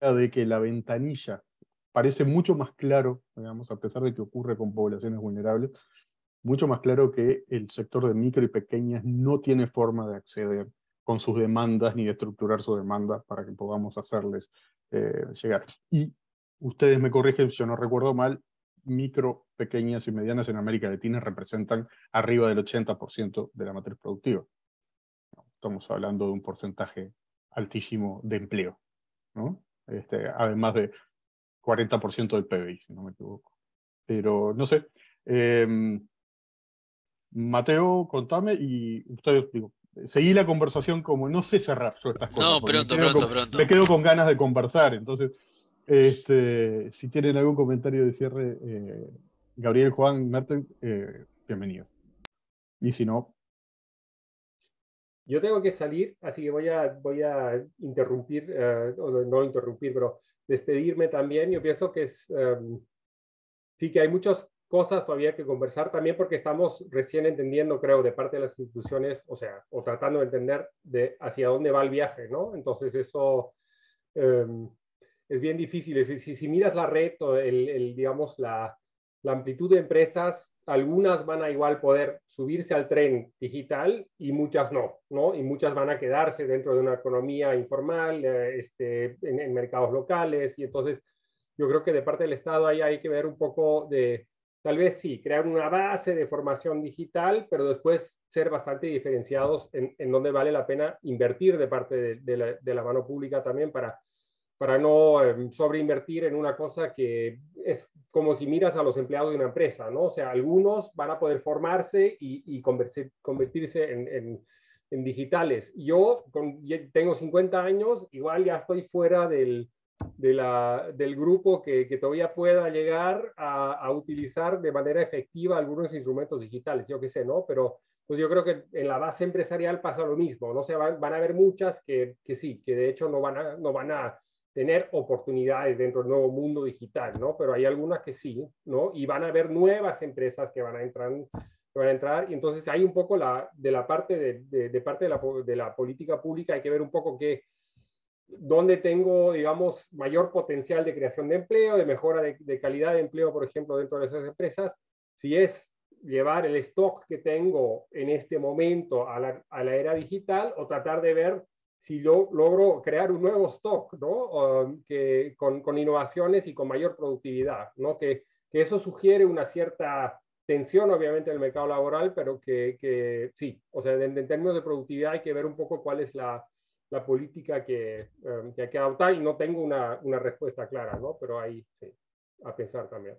de que la ventanilla parece mucho más claro, digamos, a pesar de que ocurre con poblaciones vulnerables, mucho más claro que el sector de micro y pequeñas no tiene forma de acceder con sus demandas ni de estructurar su demanda para que podamos hacerles eh, llegar. Y ustedes me corrigen, yo no recuerdo mal, micro, pequeñas y medianas en América Latina representan arriba del 80% de la matriz productiva. Estamos hablando de un porcentaje altísimo de empleo. ¿no? Este, además de 40% del PBI, si no me equivoco. Pero no sé. Em, Mateo, contame y ustedes, seguí la conversación como no sé cerrar yo estas cosas. No, pronto, pronto, pronto. Me quedo con ganas de conversar, entonces, este, si tienen algún comentario de cierre, eh, Gabriel, Juan, Merten, eh, bienvenido. Y si no, yo tengo que salir, así que voy a, voy a interrumpir, eh, o no interrumpir, pero despedirme también. Yo pienso que es, em, sí que hay muchas cosas todavía que conversar también porque estamos recién entendiendo, creo, de parte de las instituciones, o sea, o tratando de entender de hacia dónde va el viaje, ¿no? Entonces eso em, es bien difícil. Si, miras la red el, digamos, la, la amplitud de empresas algunas van a igual poder subirse al tren digital y muchas no, ¿no? Y muchas van a quedarse dentro de una economía informal, eh, este, en, mercados locales. Y entonces yo creo que de parte del Estado ahí hay que ver un poco de, tal vez sí, crear una base de formación digital, pero después ser bastante diferenciados en, en dónde vale la pena invertir de parte de la mano pública también para para no em, sobreinvertir en una cosa que es como si miras a los empleados de una empresa, ¿no? O sea, algunos van a poder formarse y, y convertirse en, digitales. Yo tengo 50 años, igual ya estoy fuera del, de la, del grupo que, que, todavía pueda llegar a, utilizar de manera efectiva algunos instrumentos digitales, yo qué sé, ¿no? Pero pues yo creo que en la base empresarial pasa lo mismo, ¿no? O sea, van, van a haber muchas que, que sí, que de hecho no van no van a tener oportunidades dentro del nuevo mundo digital, ¿no? Pero hay algunas que sí, ¿no? Y van a haber nuevas empresas que van a entrar, que van a entrar. Y entonces hay un poco la, de la parte de, parte de la, política pública, hay que ver un poco qué, dónde tengo, digamos, mayor potencial de creación de empleo, de mejora de, de calidad de empleo, por ejemplo, dentro de esas empresas. Si es llevar el stock que tengo en este momento a la, a la era digital o tratar de ver si yo logro crear un nuevo stock, ¿no? que, con, innovaciones y con mayor productividad, ¿no? Que, que, eso sugiere una cierta tensión, obviamente, en el mercado laboral, pero que, sí, o sea, en, términos de productividad hay que ver un poco cuál es la, política que, eh, que hay que adoptar y no tengo una, respuesta clara, ¿no? Pero ahí sí, a pensar también.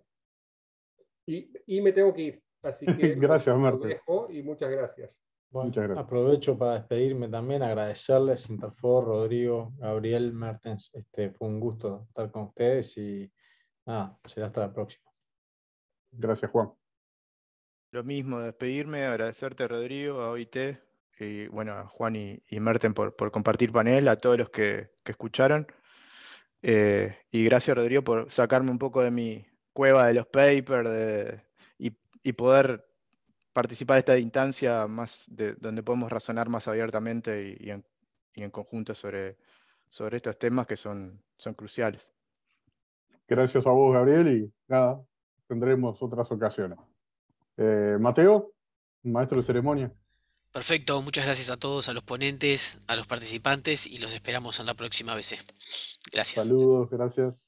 Y, y me tengo que ir, así que... gracias, Marta. Y muchas gracias. Bueno, aprovecho para despedirme también, agradecerles, Interfor, Rodrigo, Gabriel, Mertens. Este, fue un gusto estar con ustedes y nada, será hasta la próxima. Gracias, Juan. Lo mismo, despedirme, agradecerte, Rodrigo, a OIT y bueno, a Juan y, y Merten por, por, compartir panel, a todos los que, escucharon. Eh, y gracias, Rodrigo, por sacarme un poco de mi cueva de los papers y poder participar de esta instancia más donde podemos razonar más abiertamente y, en, conjunto sobre, estos temas que son, cruciales. Gracias a vos, Gabriel, y nada, tendremos otras ocasiones. Eh, Mateo, maestro de ceremonia. Perfecto, muchas gracias a todos, a los ponentes, a los participantes y los esperamos en la próxima BC. Gracias. Saludos, gracias.